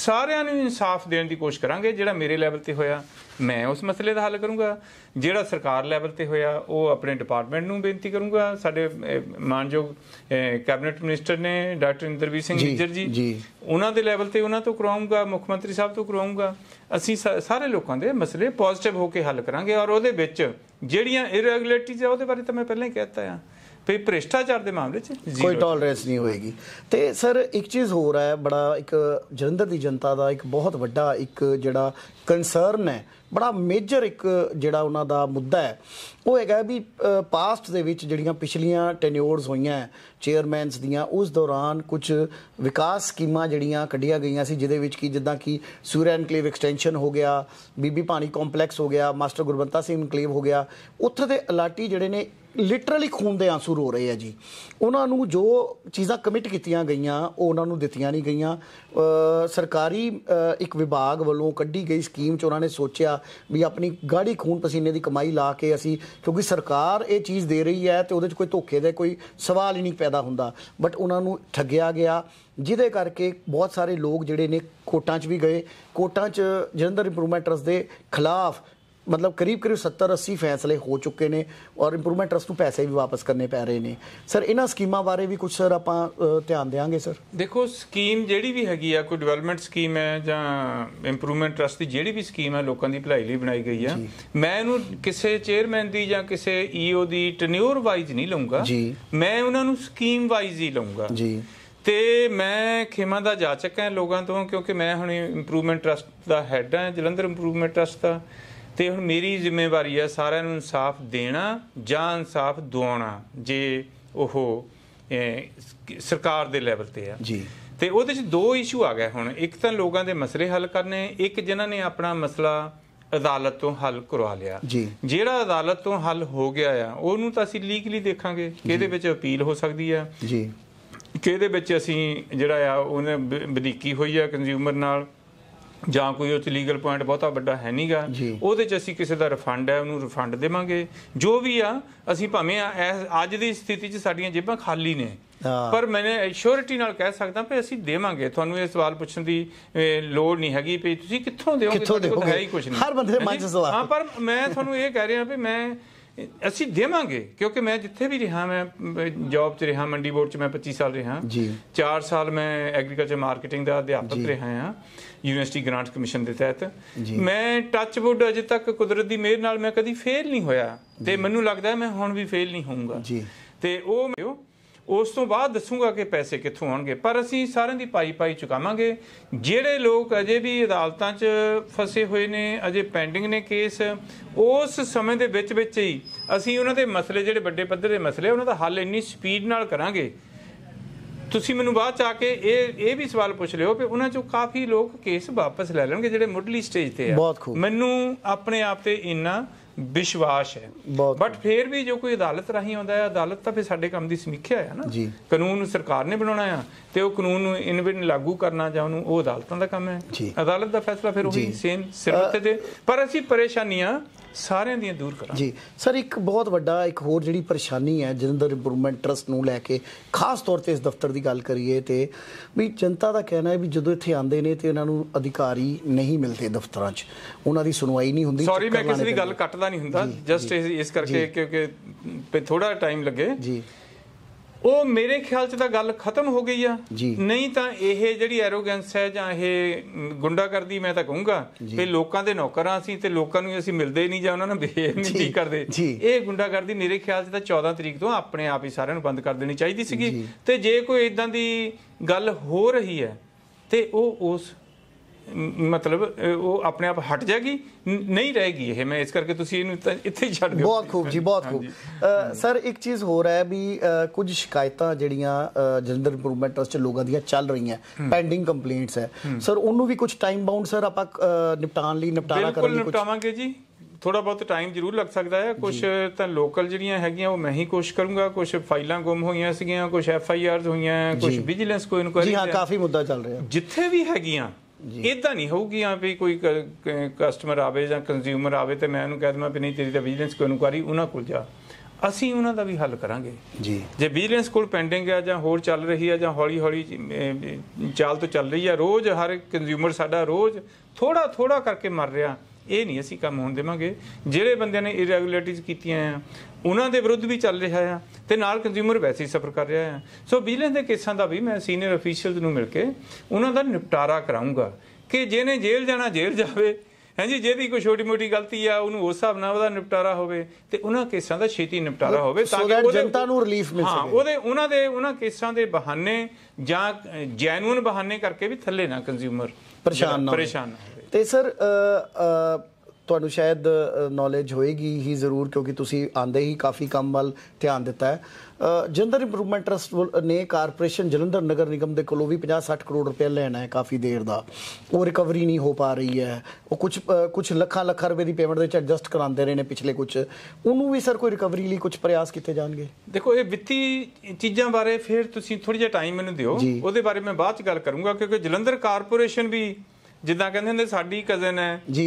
ਸਾਰਿਆਂ ਨੂੰ ਇਨਸਾਫ ਦੇਣ ਦੀ ਕੋਸ਼ਿਸ਼ ਕਰਾਂਗੇ ਜਿਹੜਾ ਮੇਰੇ ਲੈਵਲ ਤੇ ਹੋਇਆ ਮੈਂ ਉਸ ਮਸਲੇ ਦਾ ਹੱਲ ਕਰੂੰਗਾ ਜਿਹੜਾ ਸਰਕਾਰ ਲੈਵਲ ਤੇ ਹੋਇਆ ਉਹ ਆਪਣੇ ਡਿਪਾਰਟਮੈਂਟ ਨੂੰ ਬੇਨਤੀ ਕਰੂੰਗਾ ਸਾਡੇ ਮਾਨਯੋਗ ਕੈਬਨਿਟ ਮਿਨਿਸਟਰ ਨੇ ਡਾਕਟਰ ਇੰਦਰਵੀਰ ਸਿੰਘ ਜੀਜਰ ਜੀ ਉਹਨਾਂ ਦੇ ਲੈਵਲ ਤੇ ਉਹਨਾਂ ਤੋਂ ਕਰਾਉਂਗਾ ਮੁੱਖ ਮੰਤਰੀ ਸਾਹਿਬ ਤੋਂ ਕਰਾਉਂਗਾ ਅਸੀਂ ਸਾਰੇ ਲੋਕਾਂ ਦੇ ਮਸਲੇ ਪੋਜ਼ਿਟਿਵ ਹੋ ਕੇ ਹੱਲ ਕਰਾਂਗੇ ਔਰ ਉਹਦੇ ਵਿੱਚ ਜਿਹੜੀਆਂ ਇਰੈਗੂਲਰਿਟੀਜ਼ ਆ ਉਹਦੇ ਬਾਰੇ ਤਾਂ ਮੈਂ ਪਹਿਲਾਂ ਹੀ ਕਹਿਤਾ ਆ ਵੀ ਭ੍ਰਿਸ਼ਟਾਚਾਰ ਦੇ ਮਾਮਲੇ 'ਚ ਕੋਈ ਟੋਲਰੈਂਸ ਨਹੀਂ ਹੋਏਗੀ ਤੇ ਸਰ ਇੱਕ ਚੀਜ਼ ਹੋ ਰਹਾ ਹੈ ਬੜਾ ਇੱਕ ਜਲੰਧਰ ਦੀ ਜਨਤਾ ਦਾ ਇੱਕ ਬਹੁਤ ਵੱਡਾ ਇੱਕ ਜਿਹੜਾ ਕੰਸਰਨ ਹੈ ਬੜਾ ਮੇਜਰ ਇੱਕ ਜਿਹੜਾ ਉਹਨਾਂ ਦਾ ਮੁੱਦਾ ਹੈ ਉਹ ਹੈਗਾ ਵੀ ਪਾਸਟ ਦੇ ਵਿੱਚ ਜਿਹੜੀਆਂ ਪਿਛਲੀਆਂ ਟੈਨਿਓਰਸ ਹੋਈਆਂ ਚੇਅਰਮੈਨਸ ਦੀਆਂ ਉਸ ਦੌਰਾਨ ਕੁਝ ਵਿਕਾਸ ਸਕੀਮਾਂ ਜਿਹੜੀਆਂ ਕੱਢੀਆਂ ਗਈਆਂ ਸੀ ਜਿਹਦੇ ਵਿੱਚ ਕੀ ਜਿੱਦਾਂ ਕਿ ਸੂਰਿਆ ਐਨਕਲੇਵ ਐਕਸਟੈਂਸ਼ਨ ਹੋ ਗਿਆ ਬੀਬੀ ਪਾਣੀ ਕੰਪਲੈਕਸ ਹੋ ਗਿਆ ਮਾਸਟਰ ਗੁਰਬੰਤਾ ਸਿੰਘ ਐਨਕਲੇਵ ਹੋ ਗਿਆ ਉੱਥੇ ਦੇ ਅਲਾਟੀ ਜਿਹੜੇ ਨੇ ਲਿਟਰਲੀ ਖੂਨ ਦੇ ਆਂਸੂ ਰੋ ਰਹੇ ਆ ਜੀ ਉਹਨਾਂ ਨੂੰ ਜੋ ਚੀਜ਼ਾਂ ਕਮਿਟ ਕੀਤੀਆਂ ਗਈਆਂ ਉਹ ਉਹਨਾਂ ਨੂੰ ਦਿੱਤੀਆਂ ਨਹੀਂ ਗਈਆਂ ਸਰਕਾਰੀ ਇੱਕ ਵਿਭਾਗ ਵੱਲੋਂ ਕੱਢੀ ਗਈ ਸਕੀਮ 'ਚ ਉਹਨਾਂ ਨੇ ਸੋਚਿਆ ਵੀ ਆਪਣੀ ਗਾੜੀ ਖੂਨ ਪਸੀਨੇ ਦੀ ਕਮਾਈ ਲਾ ਕੇ ਅਸੀਂ ਕਿਉਂਕਿ ਸਰਕਾਰ ਇਹ ਚੀਜ਼ ਦੇ ਰਹੀ ਹੈ ਤੇ ਉਹਦੇ 'ਚ ਕੋਈ ਧੋਖੇ ਦਾ ਕੋਈ ਸਵਾਲ ਹੀ ਨਹੀਂ ਪੈਦਾ ਹੁੰਦਾ ਬਟ ਉਹਨਾਂ ਨੂੰ ਠੱਗਿਆ ਗਿਆ ਜਿਹਦੇ ਕਰਕੇ ਬਹੁਤ ਸਾਰੇ ਲੋਕ ਜਿਹੜੇ ਨੇ ਕੋਟਾਂ 'ਚ ਵੀ ਗਏ ਕੋਟਾਂ 'ਚ ਜਲੰਧਰ ਇੰਪਰੂਵਮੈਂਟ ਟਰਸ ਦੇ ਖਿਲਾਫ ਮਤਲਬ ਕਰੀਬ ਕਰੀਬ 70 80 ਫੈਸਲੇ ਹੋ ਚੁੱਕੇ ਨੇ ਔਰ ਇੰਪਰੂਵਮੈਂਟ ਟਰਸਟ ਨੂੰ ਪੈਸੇ ਵੀ ਵਾਪਸ ਕਰਨੇ ਪੈ ਰਹੇ ਨੇ ਸਰ ਇਹਨਾਂ ਸਕੀਮਾਂ ਬਾਰੇ ਵੀ ਕੁਝ ਸਰ ਆਪਾਂ ਧਿਆਨ ਦੇਵਾਂਗੇ ਸਰ ਦੇਖੋ ਸਕੀਮ ਜਿਹੜੀ ਵੀ ਹੈਗੀ ਆ ਕੋਈ ਡਿਵੈਲਪਮੈਂਟ ਸਕੀਮ ਹੈ ਜਾਂ ਇੰਪਰੂਵਮੈਂਟ ਟਰਸਟ ਦੀ ਜਿਹੜੀ ਵੀ ਸਕੀਮ ਹੈ ਲੋਕਾਂ ਦੀ ਭਲਾਈ ਲਈ ਬਣਾਈ ਗਈ ਆ ਮੈਂ ਇਹਨੂੰ ਕਿਸੇ ਚੇਅਰਮੈਨ ਦੀ ਜਾਂ ਕਿਸੇ ਈਓ e ਦੀ ਟੈਨਿਓਰ ਵਾਈਜ਼ ਨਹੀਂ ਲਵਾਂਗਾ ਮੈਂ ਉਹਨਾਂ ਨੂੰ ਸਕੀਮ ਵਾਈਜ਼ ਹੀ ਲਵਾਂਗਾ ਜੀ ਤੇ ਮੈਂ ਖੇਮਾ ਦਾ ਜਾਚਕ ਹਾਂ ਲੋਕਾਂ ਤੋਂ ਕਿਉਂਕਿ ਮੈਂ ਹੁਣ ਇੰਪਰੂਵਮੈਂਟ ਟਰਸਟ ਦਾ ਹੈੱਡ ਹਾਂ ਜਲੰਧਰ ਇੰਪਰੂਵਮੈਂਟ ਟਰਸਟ ਦਾ ਤੇ ਹੁਣ ਮੇਰੀ ਜ਼ਿੰਮੇਵਾਰੀ ਹੈ ਸਾਰਿਆਂ ਨੂੰ ਇਨਸਾਫ ਦੇਣਾ ਜਾਂ ਇਨਸਾਫ ਦਿਵਾਉਣਾ ਜੇ ਉਹ ਸਰਕਾਰ ਦੇ ਲੈਵਲ ਤੇ ਆ ਜੀ ਤੇ ਉਹਦੇ ਵਿੱਚ ਦੋ ਇਸ਼ੂ ਆ ਗਏ ਹੁਣ ਇੱਕ ਤਾਂ ਲੋਕਾਂ ਦੇ ਮਸਲੇ ਹੱਲ ਕਰਨੇ ਇੱਕ ਜਿਨ੍ਹਾਂ ਨੇ ਆਪਣਾ ਮਸਲਾ ਅਦਾਲਤ ਤੋਂ ਹੱਲ ਕਰਵਾ ਲਿਆ ਜੀ ਜਿਹੜਾ ਅਦਾਲਤ ਤੋਂ ਹੱਲ ਹੋ ਗਿਆ ਆ ਉਹਨੂੰ ਤਾਂ ਅਸੀਂ ਲੀਗਲੀ ਦੇਖਾਂਗੇ ਕਿਹਦੇ ਵਿੱਚ ਅਪੀਲ ਹੋ ਸਕਦੀ ਆ ਜੀ ਕਿਹਦੇ ਵਿੱਚ ਅਸੀਂ ਜਿਹੜਾ ਆ ਉਹਨੇ ਬਦੀਕੀ ਹੋਈ ਆ ਕੰਜ਼ਿਊਮਰ ਨਾਲ ਜਾਂ ਕੋਈ ਉਹ ਚ ਲੀਗਲ ਪੁਆਇੰਟ ਬਹੁਤਾ ਵੱਡਾ ਹੈ ਨਹੀਂਗਾ ਉਹਦੇ ਚ ਅਸੀਂ ਕਿਸੇ ਦਾ ਰਿਫੰਡ ਹੈ ਉਹਨੂੰ ਰਿਫੰਡ ਦੇਵਾਂਗੇ ਜੋ ਵੀ ਆ ਅਸੀਂ ਭਾਵੇਂ ਅੱਜ ਦੀ ਸਥਿਤੀ ਚ ਸਾਡੀਆਂ ਜੇਬਾਂ ਖਾਲੀ ਨੇ ਪਰ ਮੈਨੇ ਸ਼ੋਰਿਟੀ ਨਾਲ ਕਹਿ ਸਕਦਾ ਪਈ ਅਸੀਂ ਦੇਵਾਂਗੇ ਤੁਹਾਨੂੰ ਇਹ ਸਵਾਲ ਪੁੱਛਣ ਦੀ ਲੋੜ ਨਹੀਂ ਹੈਗੀ ਪਈ ਤੁਸੀਂ ਕਿੱਥੋਂ ਦੇਵੋਗੇ ਕਿੱਥੋਂ ਕੋਲ ਹੀ ਕੁਝ ਨਹੀਂ ਹਰ ਬੰਦੇ ਦੇ ਮਨ ਚ ਸਵਾਲ ਹਾਂ ਪਰ ਮੈਂ ਤੁਹਾਨੂੰ ਇਹ ਕਹਿ ਰਿਹਾ ਵੀ ਮੈਂ ਅਸੀਂ ਦੇਵਾਂਗੇ ਕਿਉਂਕਿ ਮੈਂ ਜਿੱਥੇ ਵੀ ਰਿਹਾ ਮੈਂ ਜੌਬ 'ਚ ਰਿਹਾ ਮੰਡੀ ਬੋਰਡ 'ਚ ਮੈਂ 25 ਸਾਲ ਰਿਹਾ ਜੀ 4 ਸਾਲ ਮੈਂ ਐਗਰੀਕਲਚਰ ਮਾਰਕੀਟਿੰਗ ਦਾ ਅਧਿਆਪਕ ਰਿਹਾ ਹਾਂ ਯੂਨੀਵਰਸਿਟੀ ਗ੍ਰਾਂਟ ਕਮਿਸ਼ਨ ਦੇ ਤਹਿਤ ਮੈਂ ਟੱਚ ਅਜੇ ਤੱਕ ਕੁਦਰਤ ਦੀ ਮਿਹਰ ਨਾਲ ਮੈਂ ਕਦੀ ਫੇਲ ਨਹੀਂ ਹੋਇਆ ਤੇ ਮੈਨੂੰ ਲੱਗਦਾ ਮੈਂ ਹੁਣ ਵੀ ਫੇਲ ਨਹੀਂ ਹੋਊਂਗਾ ਜੀ ਤੇ ਉਹ ਉਸ ਤੋਂ ਬਾਅਦ ਦੱਸੂਗਾ ਕਿ ਪੈਸੇ ਕਿੱਥੋਂ ਆਉਣਗੇ ਪਰ ਅਸੀਂ ਸਾਰਿਆਂ ਦੀ ਪਾਈ ਪਾਈ ਚੁਕਾਵਾਂਗੇ ਜਿਹੜੇ ਲੋਕ ਅਜੇ ਵੀ ਅਦਾਲਤਾਂ 'ਚ ਫਸੇ ਹੋਏ ਨੇ ਅਜੇ ਪੈਂਡਿੰਗ ਨੇ ਕੇਸ ਉਸ ਸਮੇਂ ਦੇ ਵਿੱਚ ਵਿੱਚ ਹੀ ਅਸੀਂ ਉਹਨਾਂ ਦੇ ਮਸਲੇ ਜਿਹੜੇ ਵੱਡੇ ਪੱਧਰ ਦੇ ਮਸਲੇ ਉਹਨਾਂ ਦਾ ਹੱਲ ਇੰਨੀ ਸਪੀਡ ਨਾਲ ਕਰਾਂਗੇ ਤੁਸੀਂ ਮੈਨੂੰ ਬਾਅਦ ਚ ਆ ਕੇ ਇਹ ਇਹ ਵੀ ਸਵਾਲ ਪੁੱਛ ਲਿਓ ਕਿ ਉਹਨਾਂ ਚੋਂ ਕਾਫੀ ਲੋਕ ਕੇਸ ਵਾਪਸ ਲੈ ਲੈਣਗੇ ਜਿਹੜੇ ਮੁੱਢਲੀ ਸਟੇਜ ਤੇ ਆ ਮੈਨੂੰ ਆਪਣੇ ਆਪ ਤੇ ਇੰਨਾ ਵਿਸ਼ਵਾਸ ਹੈ ਬਟ ਫਿਰ ਵੀ ਜੋ ਕੋਈ ਅਦਾਲਤ ਰਾਹੀਂ ਆਉਂਦਾ ਹੈ ਅਦਾਲਤ ਤਾਂ ਫਿਰ ਸਾਡੇ ਕੰਮ ਦੀ ਸਮੀਖਿਆ ਹੈ ਨਾ ਕਾਨੂੰਨ ਸਰਕਾਰ ਨੇ ਬਣਾਉਣਾ ਆ ਤੇ ਉਹ ਕਾਨੂੰਨ ਨੂੰ ਇਨਵਿਨ ਲਾਗੂ ਕਰਨਾ ਜਾਂ ਉਹ ਅਦਾਲਤਾਂ ਦਾ ਕੰਮ ਹੈ ਅਦਾਲਤ ਦਾ ਫੈਸਲਾ ਫਿਰ ਉਹੀ ਸੇਮ ਸਿਰ ਤੇ ਪਰ ਅਸੀਂ ਪਰੇਸ਼ਾਨੀਆਂ ਸਾਰਿਆਂ ਦੀਆਂ ਦੂਰ ਕਰਾਂ ਜੀ ਸਰ ਇੱਕ ਬਹੁਤ ਵੱਡਾ ਇੱਕ ਹੋਰ ਜਿਹੜੀ ਪਰੇਸ਼ਾਨੀ ਹੈ ਜਿੰਦਰ ਇੰਪਰੂਵਮੈਂਟ ਟਰਸਟ ਨੂੰ ਲੈ ਕੇ ਖਾਸ ਤੌਰ ਤੇ ਇਸ ਦਫ਼ਤਰ ਦੀ ਗੱਲ ਕਰੀਏ ਤੇ ਵੀ ਜਨਤਾ ਦਾ ਕਹਿਣਾ ਹੈ ਵੀ ਜਦੋਂ ਇੱਥੇ ਆਉਂਦੇ ਨੇ ਤੇ ਇਹਨਾਂ ਨੂੰ ਅਧਿਕਾਰੀ ਨਹੀਂ ਮਿਲਦੇ ਦਫ਼ਤਰਾਂ 'ਚ ਉਹਨਾਂ ਦੀ ਸੁਣਵਾਈ ਨਹੀਂ ਹੁੰਦੀ ਸੌਰੀ ਮੈਂ ਕਿਸੇ ਦੀ ਗੱਲ ਕੱਟਦਾ ਨਹੀਂ ਹੁੰਦਾ ਜਸਟ ਇਸ ਕਰਕੇ ਕਿਉਂਕਿ ਥੋੜਾ ਟਾਈਮ ਲੱਗੇ ਜੀ ਉਹ ਮੇਰੇ ਖਿਆਲ 'ਚ ਤਾਂ ਗੱਲ ਖਤਮ ਹੋ ਗਈ ਆ ਨਹੀਂ ਤਾਂ ਇਹ ਜਿਹੜੀ ਐਰੋਗੈਂਸ ਹੈ ਜਾਂ ਇਹ ਗੁੰਡਾਗਰਦੀ ਮੈਂ ਤਾਂ ਕਹੂੰਗਾ ਕਿ ਲੋਕਾਂ ਦੇ ਨੌਕਰਾਂ ਅਸੀਂ ਤੇ ਲੋਕਾਂ ਨੂੰ ਅਸੀਂ ਮਿਲਦੇ ਨਹੀਂ ਜਾਂ ਉਹਨਾਂ ਨੂੰ ਬਿਹੇਵ ਨਹੀਂ ਕਰਦੇ ਇਹ ਗੁੰਡਾਗਰਦੀ ਮੇਰੇ ਖਿਆਲ 'ਚ ਤਾਂ 14 ਤਰੀਕ ਤੋਂ ਆਪਣੇ ਆਪ ਹੀ ਸਾਰਿਆਂ ਨੂੰ ਬੰਦ ਕਰ ਦੇਣੀ ਚਾਹੀਦੀ ਸੀਗੀ ਤੇ ਜੇ ਕੋਈ ਇਦਾਂ ਦੀ ਗੱਲ ਹੋ ਰਹੀ ਹੈ ਤੇ ਉਹ ਉਸ ਮਤਲਬ ਉਹ ਆਪਣੇ ਆਪ ਹਟ ਜਾਏਗੀ ਨਹੀਂ ਰਹੇਗੀ ਇਹ ਮੈਂ ਇਸ ਕਰਕੇ ਤੁਸੀਂ ਇਹਨੂੰ ਇੱਥੇ ਹੀ ਛੱਡ ਦਿਓ ਬਹੁਤ ਖੂਬ ਜੀ ਬਹੁਤ ਖੂਬ ਸਰ ਇੱਕ ਚੀਜ਼ ਹੋ ਰਹਾ ਹੈ ਵੀ ਕੁਝ ਸ਼ਿਕਾਇਤਾਂ ਜਿਹੜੀਆਂ ਜਲੰਧਰ ਇੰਪਰੂਵਮੈਂਟ ਟਰਸਟ ਲੋਕਾਂ ਦੀਆਂ ਚੱਲ ਰਹੀਆਂ ਪੈਂਡਿੰਗ ਕੰਪਲੇਂਟਸ ਹੈ ਸਰ ਉਹਨੂੰ ਵੀ ਕੁਝ ਟਾਈਮ ਬਾਉਂਡ ਸਰ ਆਪਾਂ ਨਿਪਟਾਣ ਲਈ ਨਿਪਟਾਰਾ ਕਰਨ ਲਈ ਕੁਝ ਨਿਪਟਾਵਾਂਗੇ ਜੀ ਥੋੜਾ ਬਹੁਤ ਟਾਈਮ ਜ਼ਰੂਰ ਲੱਗ ਸਕਦਾ ਹੈ ਕੁਝ ਤਾਂ ਲੋਕਲ ਜਿਹੜੀਆਂ ਹੈਗੀਆਂ ਉਹ ਮੈਂ ਹੀ ਕੋਸ਼ਿਸ਼ ਕਰੂੰਗਾ ਕੁਝ ਫਾਈਲਾਂ ਗੁੰਮ ਹੋਈਆਂ ਸੀਗੀਆਂ ਕੁਝ ਐਫ ਆਈ ਆਰਸ ਹੋਈਆਂ ਕੁਝ ਵਿਜੀਲੈਂਸ ਕੋਈ ਇਨਕੁਆਇਰੀ ਜੀ ਹਾਂ ਕਾਫੀ ਮੁੱਦਾ ਚੱਲ ਰਿਹਾ ਜਿੱਥੇ ਵੀ ਹੈਗੀਆਂ ਇਦਾਂ ਨਹੀਂ ਹੋਊਗੀ ਆ ਵੀ ਕੋਈ ਕਸਟਮਰ ਆਵੇ ਜਾਂ ਕੰਜ਼ਿਊਮਰ ਆਵੇ ਤੇ ਮੈਂ ਉਹਨੂੰ ਕਹਿ ਦਵਾਂ ਵੀ ਨਹੀਂ ਤੇਰੀ ਤਾਂ ਵਿਜੀਲੈਂਸ ਕੋਈ ਇਨਕੁਆਰੀ ਉਹਨਾਂ ਕੋਲ ਜਾ ਅਸੀਂ ਉਹਨਾਂ ਦਾ ਵੀ ਹੱਲ ਕਰਾਂਗੇ ਜੀ ਜੇ ਵਿਜੀਲੈਂਸ ਕੋਲ ਪੈਂਡਿੰਗ ਆ ਜਾਂ ਹੋਰ ਚੱਲ ਰਹੀ ਆ ਜਾਂ ਹੌਲੀ ਹੌਲੀ ਚਾਲ ਤੋਂ ਚੱਲ ਰਹੀ ਆ ਰੋਜ਼ ਹਰ ਕੰਜ਼ਿਊਮਰ ਸਾਡਾ ਰੋਜ਼ ਥੋੜਾ ਥੋੜਾ ਕਰਕੇ ਮਰ ਰਿਹਾ ਇਹ ਨਹੀਂ ਅਸੀਂ ਕੰਮ ਹੋਣ ਦੇਵਾਂਗੇ ਜਿਹੜੇ ਬੰਦਿਆਂ ਨੇ ਇਰੈਗੂਲਰਿਟੀਜ਼ ਕੀਤੀਆਂ ਆ ਉਹਨਾਂ ਦੇ ਵਿਰੁੱਧ ਵੀ ਚੱਲ ਰਿਹਾ ਆ ਤੇ ਨਾਲ ਕੰਜ਼ਿਊਮਰ ਵੈਸੇ ਹੀ ਸਫਰ ਕਰ ਰਿਹਾ ਆ ਸੋ ਵਿਜੀਲੈਂਸ ਦੇ ਕੇਸਾਂ ਦਾ ਵੀ ਮੈਂ ਸੀਨੀਅਰ ਅਫੀਸ਼ੀਅਲਸ ਨੂੰ ਮਿਲ ਕੇ ਉਹਨਾਂ ਦਾ ਨਿਪਟਾਰਾ ਕਰਾਉਂਗਾ ਕਿ ਜਿਹਨੇ ਜੇਲ੍ਹ ਜਾਣਾ ਜੇਲ੍ਹ ਜਾਵੇ ਹਾਂਜੀ ਵੀ ਕੋਈ ਛੋਟੀ ਮੋਟੀ ਗਲਤੀ ਆ ਉਹਨੂੰ ਉਸ ਹਿਸਾਬ ਨਾਲ ਉਹਦਾ ਨਿਪਟਾਰਾ ਹੋਵੇ ਤੇ ਉਹਨਾਂ ਕੇਸਾਂ ਦਾ ਛੇਤੀ ਨਿਪਟਾਰਾ ਹੋਵੇ ਤਾਂ ਕਿ ਜਨਤਾ ਨੂੰ ਰਿਲੀਫ ਮਿਲ ਸਕੇ ਹਾਂ ਉਹਦੇ ਉਹਨਾਂ ਦੇ ਉਹਨਾਂ ਕੇਸਾਂ ਦੇ ਬਹਾਨੇ ਜਾਂ ਜੈਨੂਨ ਬਹਾਨੇ ਕਰਕੇ ਵੀ ਥੱਲੇ ਨਾ ਕੰਜ਼ਿਊਮਰ ਪਰੇਸ਼ਾਨ ਨਾ ਪਰੇਸ਼ਾਨ ਤੇ ਸਰ ਤੁਹਾਨੂੰ ਸ਼ਾਇਦ ਨੌਲੇਜ ਹੋਏਗੀ ਹੀ ਜ਼ਰੂਰ ਕਿਉਂਕਿ ਤੁਸੀਂ ਆਂਦੇ ਹੀ ਕਾਫੀ ਕੰਮ ਵੱਲ ਧਿਆਨ ਦਿੱਤਾ ਹੈ ਜਲੰਧਰ ਇੰਪਰੂਵਮੈਂਟ ਟਰਸਟ ਨੇ ਕਾਰਪੋਰੇਸ਼ਨ ਜਲੰਧਰ ਨਗਰ ਨਿਗਮ ਦੇ ਕੋਲੋਂ ਵੀ 50-60 ਕਰੋੜ ਰੁਪਏ ਲੈਣਾ ਹੈ ਕਾਫੀ ਦੇਰ ਦਾ ਉਹ ਰਿਕਵਰੀ ਨਹੀਂ ਹੋ ਪਾ ਰਹੀ ਹੈ ਉਹ ਕੁਝ ਕੁਝ ਲੱਖਾਂ ਲੱਖਾਂ ਰੁਪਏ ਦੀ ਪੇਮੈਂਟ ਦੇ ਵਿੱਚ ਐਡਜਸਟ ਕਰਾਉਂਦੇ ਰਹੇ ਨੇ ਪਿਛਲੇ ਕੁਝ ਉਹਨੂੰ ਵੀ ਸਰ ਕੋਈ ਰਿਕਵਰੀ ਲਈ ਕੁਝ ਪ੍ਰਯਾਸ ਕੀਤੇ ਜਾਣਗੇ ਦੇਖੋ ਇਹ ਵਿੱਤੀ ਚੀਜ਼ਾਂ ਬਾਰੇ ਫਿਰ ਤੁਸੀਂ ਥੋੜੀ ਜਿਹਾ ਟਾਈਮ ਮੈਨੂੰ ਦਿਓ ਉਹਦੇ ਬਾਰੇ ਮੈਂ ਬਾਅਦ ਚ ਗੱਲ ਕਰੂੰਗਾ ਕਿਉਂਕਿ ਜਲੰਧਰ ਕਾਰਪੋਰੇਸ਼ਨ ਵੀ ਜਿੱਦਾਂ ਕਹਿੰਦੇ ਹੁੰਦੇ ਸਾਡੀ ਕਜ਼ਨ ਹੈ ਜੀ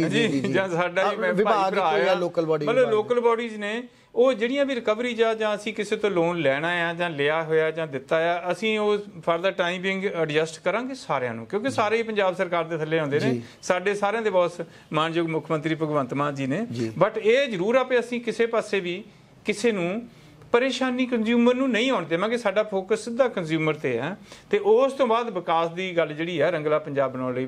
ਜਾਂ ਸਾਡਾ ਹੀ ਮੈਂ ਭਾਈ ਭਰਾ ਹੈ ਲੋਕਲ ਬੋਡੀ ਮਤਲਬ ਲੋਕਲ ਬਾਡੀਜ਼ ਨੇ ਉਹ ਜਿਹੜੀਆਂ ਵੀ ਰਿਕਵਰੀ ਜਾਂ ਜਾਂ ਅਸੀਂ ਕਿਸੇ ਤੋਂ ਲੋਨ ਲੈਣਾ ਆ ਜਾਂ ਲਿਆ ਹੋਇਆ ਜਾਂ ਦਿੱਤਾ ਆ ਅਸੀਂ ਉਹ for the time being adjust ਕਰਾਂਗੇ ਸਾਰਿਆਂ ਨੂੰ ਕਿਉਂਕਿ ਸਾਰੇ ਹੀ ਪੰਜਾਬ ਸਰਕਾਰ ਦੇ ਥੱਲੇ ਆਉਂਦੇ ਨੇ ਸਾਡੇ ਸਾਰਿਆਂ ਦੇ ਬੌਸ ਮਾਨਯੋਗ ਮੁੱਖ ਮੰਤਰੀ ਭਗਵੰਤ ਮਾਨ ਜੀ ਨੇ ਬਟ ਇਹ ਜ਼ਰੂਰ ਆ ਅਸੀਂ ਕਿਸੇ ਪਾਸੇ ਵੀ ਕਿਸੇ ਨੂੰ ਪਰੇਸ਼ਾਨੀ ਕੰਜ਼ਿਊਮਰ ਨੂੰ ਨਹੀਂ ਆਉਣ ਦੇਵਾਂਗੇ ਸਾਡਾ ਫੋਕਸ ਸਿੱਧਾ ਕੰਜ਼ਿਊਮਰ ਤੇ ਹੈ ਤੇ ਉਸ ਤੋਂ ਬਾਅਦ ਵਿਕਾਸ ਦੀ ਗੱਲ ਜਿਹੜੀ ਹੈ ਰੰਗਲਾ ਪੰਜਾਬ ਬਣਾਉਣ ਲਈ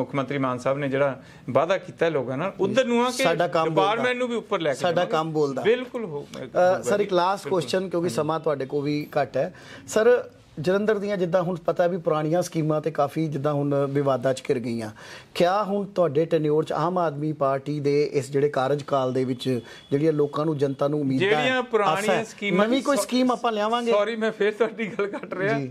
ਮੁੱਖ ਮੰਤਰੀ ਮਾਨ ਸਾਹਿਬ ਨੇ ਜਿਹੜਾ ਵਾਅਦਾ ਕੀਤਾ ਲੋਕਾਂ ਨਾਲ ਉਧਰ ਨੂੰ ਆ ਕੰਮ ਡਿਪਾਰਟਮੈਂਟ ਨੂੰ ਵੀ ਉੱਪਰ ਲੈ ਕੇ ਸਾਡਾ ਕੰਮ ਬੋਲਦਾ ਬਿਲਕੁਲ ਹੋ ਸਰ ਇੱਕ ਲਾਸਟ ਕੁਐਸਚਨ ਕਿਉਂਕਿ ਸਮਾਂ ਤੁਹਾਡੇ ਕੋਲ ਵੀ ਘੱਟ ਹੈ ਸਰ ਜਲੰਧਰ ਦੀਆਂ ਜਿੱਦਾਂ ਹੁਣ ਪਤਾ ਵੀ ਪੁਰਾਣੀਆਂ ਸਕੀਮਾਂ ਤੇ ਕਾਫੀ ਜਿੱਦਾਂ ਹੁਣ ਵਿਵਾਦਾਂ 'ਚ ਘਿਰ ਗਈਆਂ ਕਿਆ ਹੁਣ ਤੁਹਾਡੇ ਟੈਨਿਓਰ 'ਚ ਆਮ ਆਦਮੀ ਪਾਰਟੀ ਦੇ ਇਸ ਜਿਹੜੇ ਕਾਰਜਕਾਲ ਦੇ ਵਿੱਚ ਜਿਹੜੀਆਂ ਲੋਕਾਂ ਨੂੰ ਜਨਤਾ ਨੂੰ ਉਮੀਦਾਂ ਜਿਹੜੀਆਂ ਪੁਰਾਣੀਆਂ ਸਕੀਮਾਂ ਨਵੀਂ ਕੋਈ ਸਕੀਮ ਆਪਾਂ ਲਿਆਵਾਂਗੇ ਸੌਰੀ ਮੈਂ ਫੇਰ ਤੁਹਾਡੀ ਗੱਲ ਕੱਟ ਰਿਹਾ ਜੀ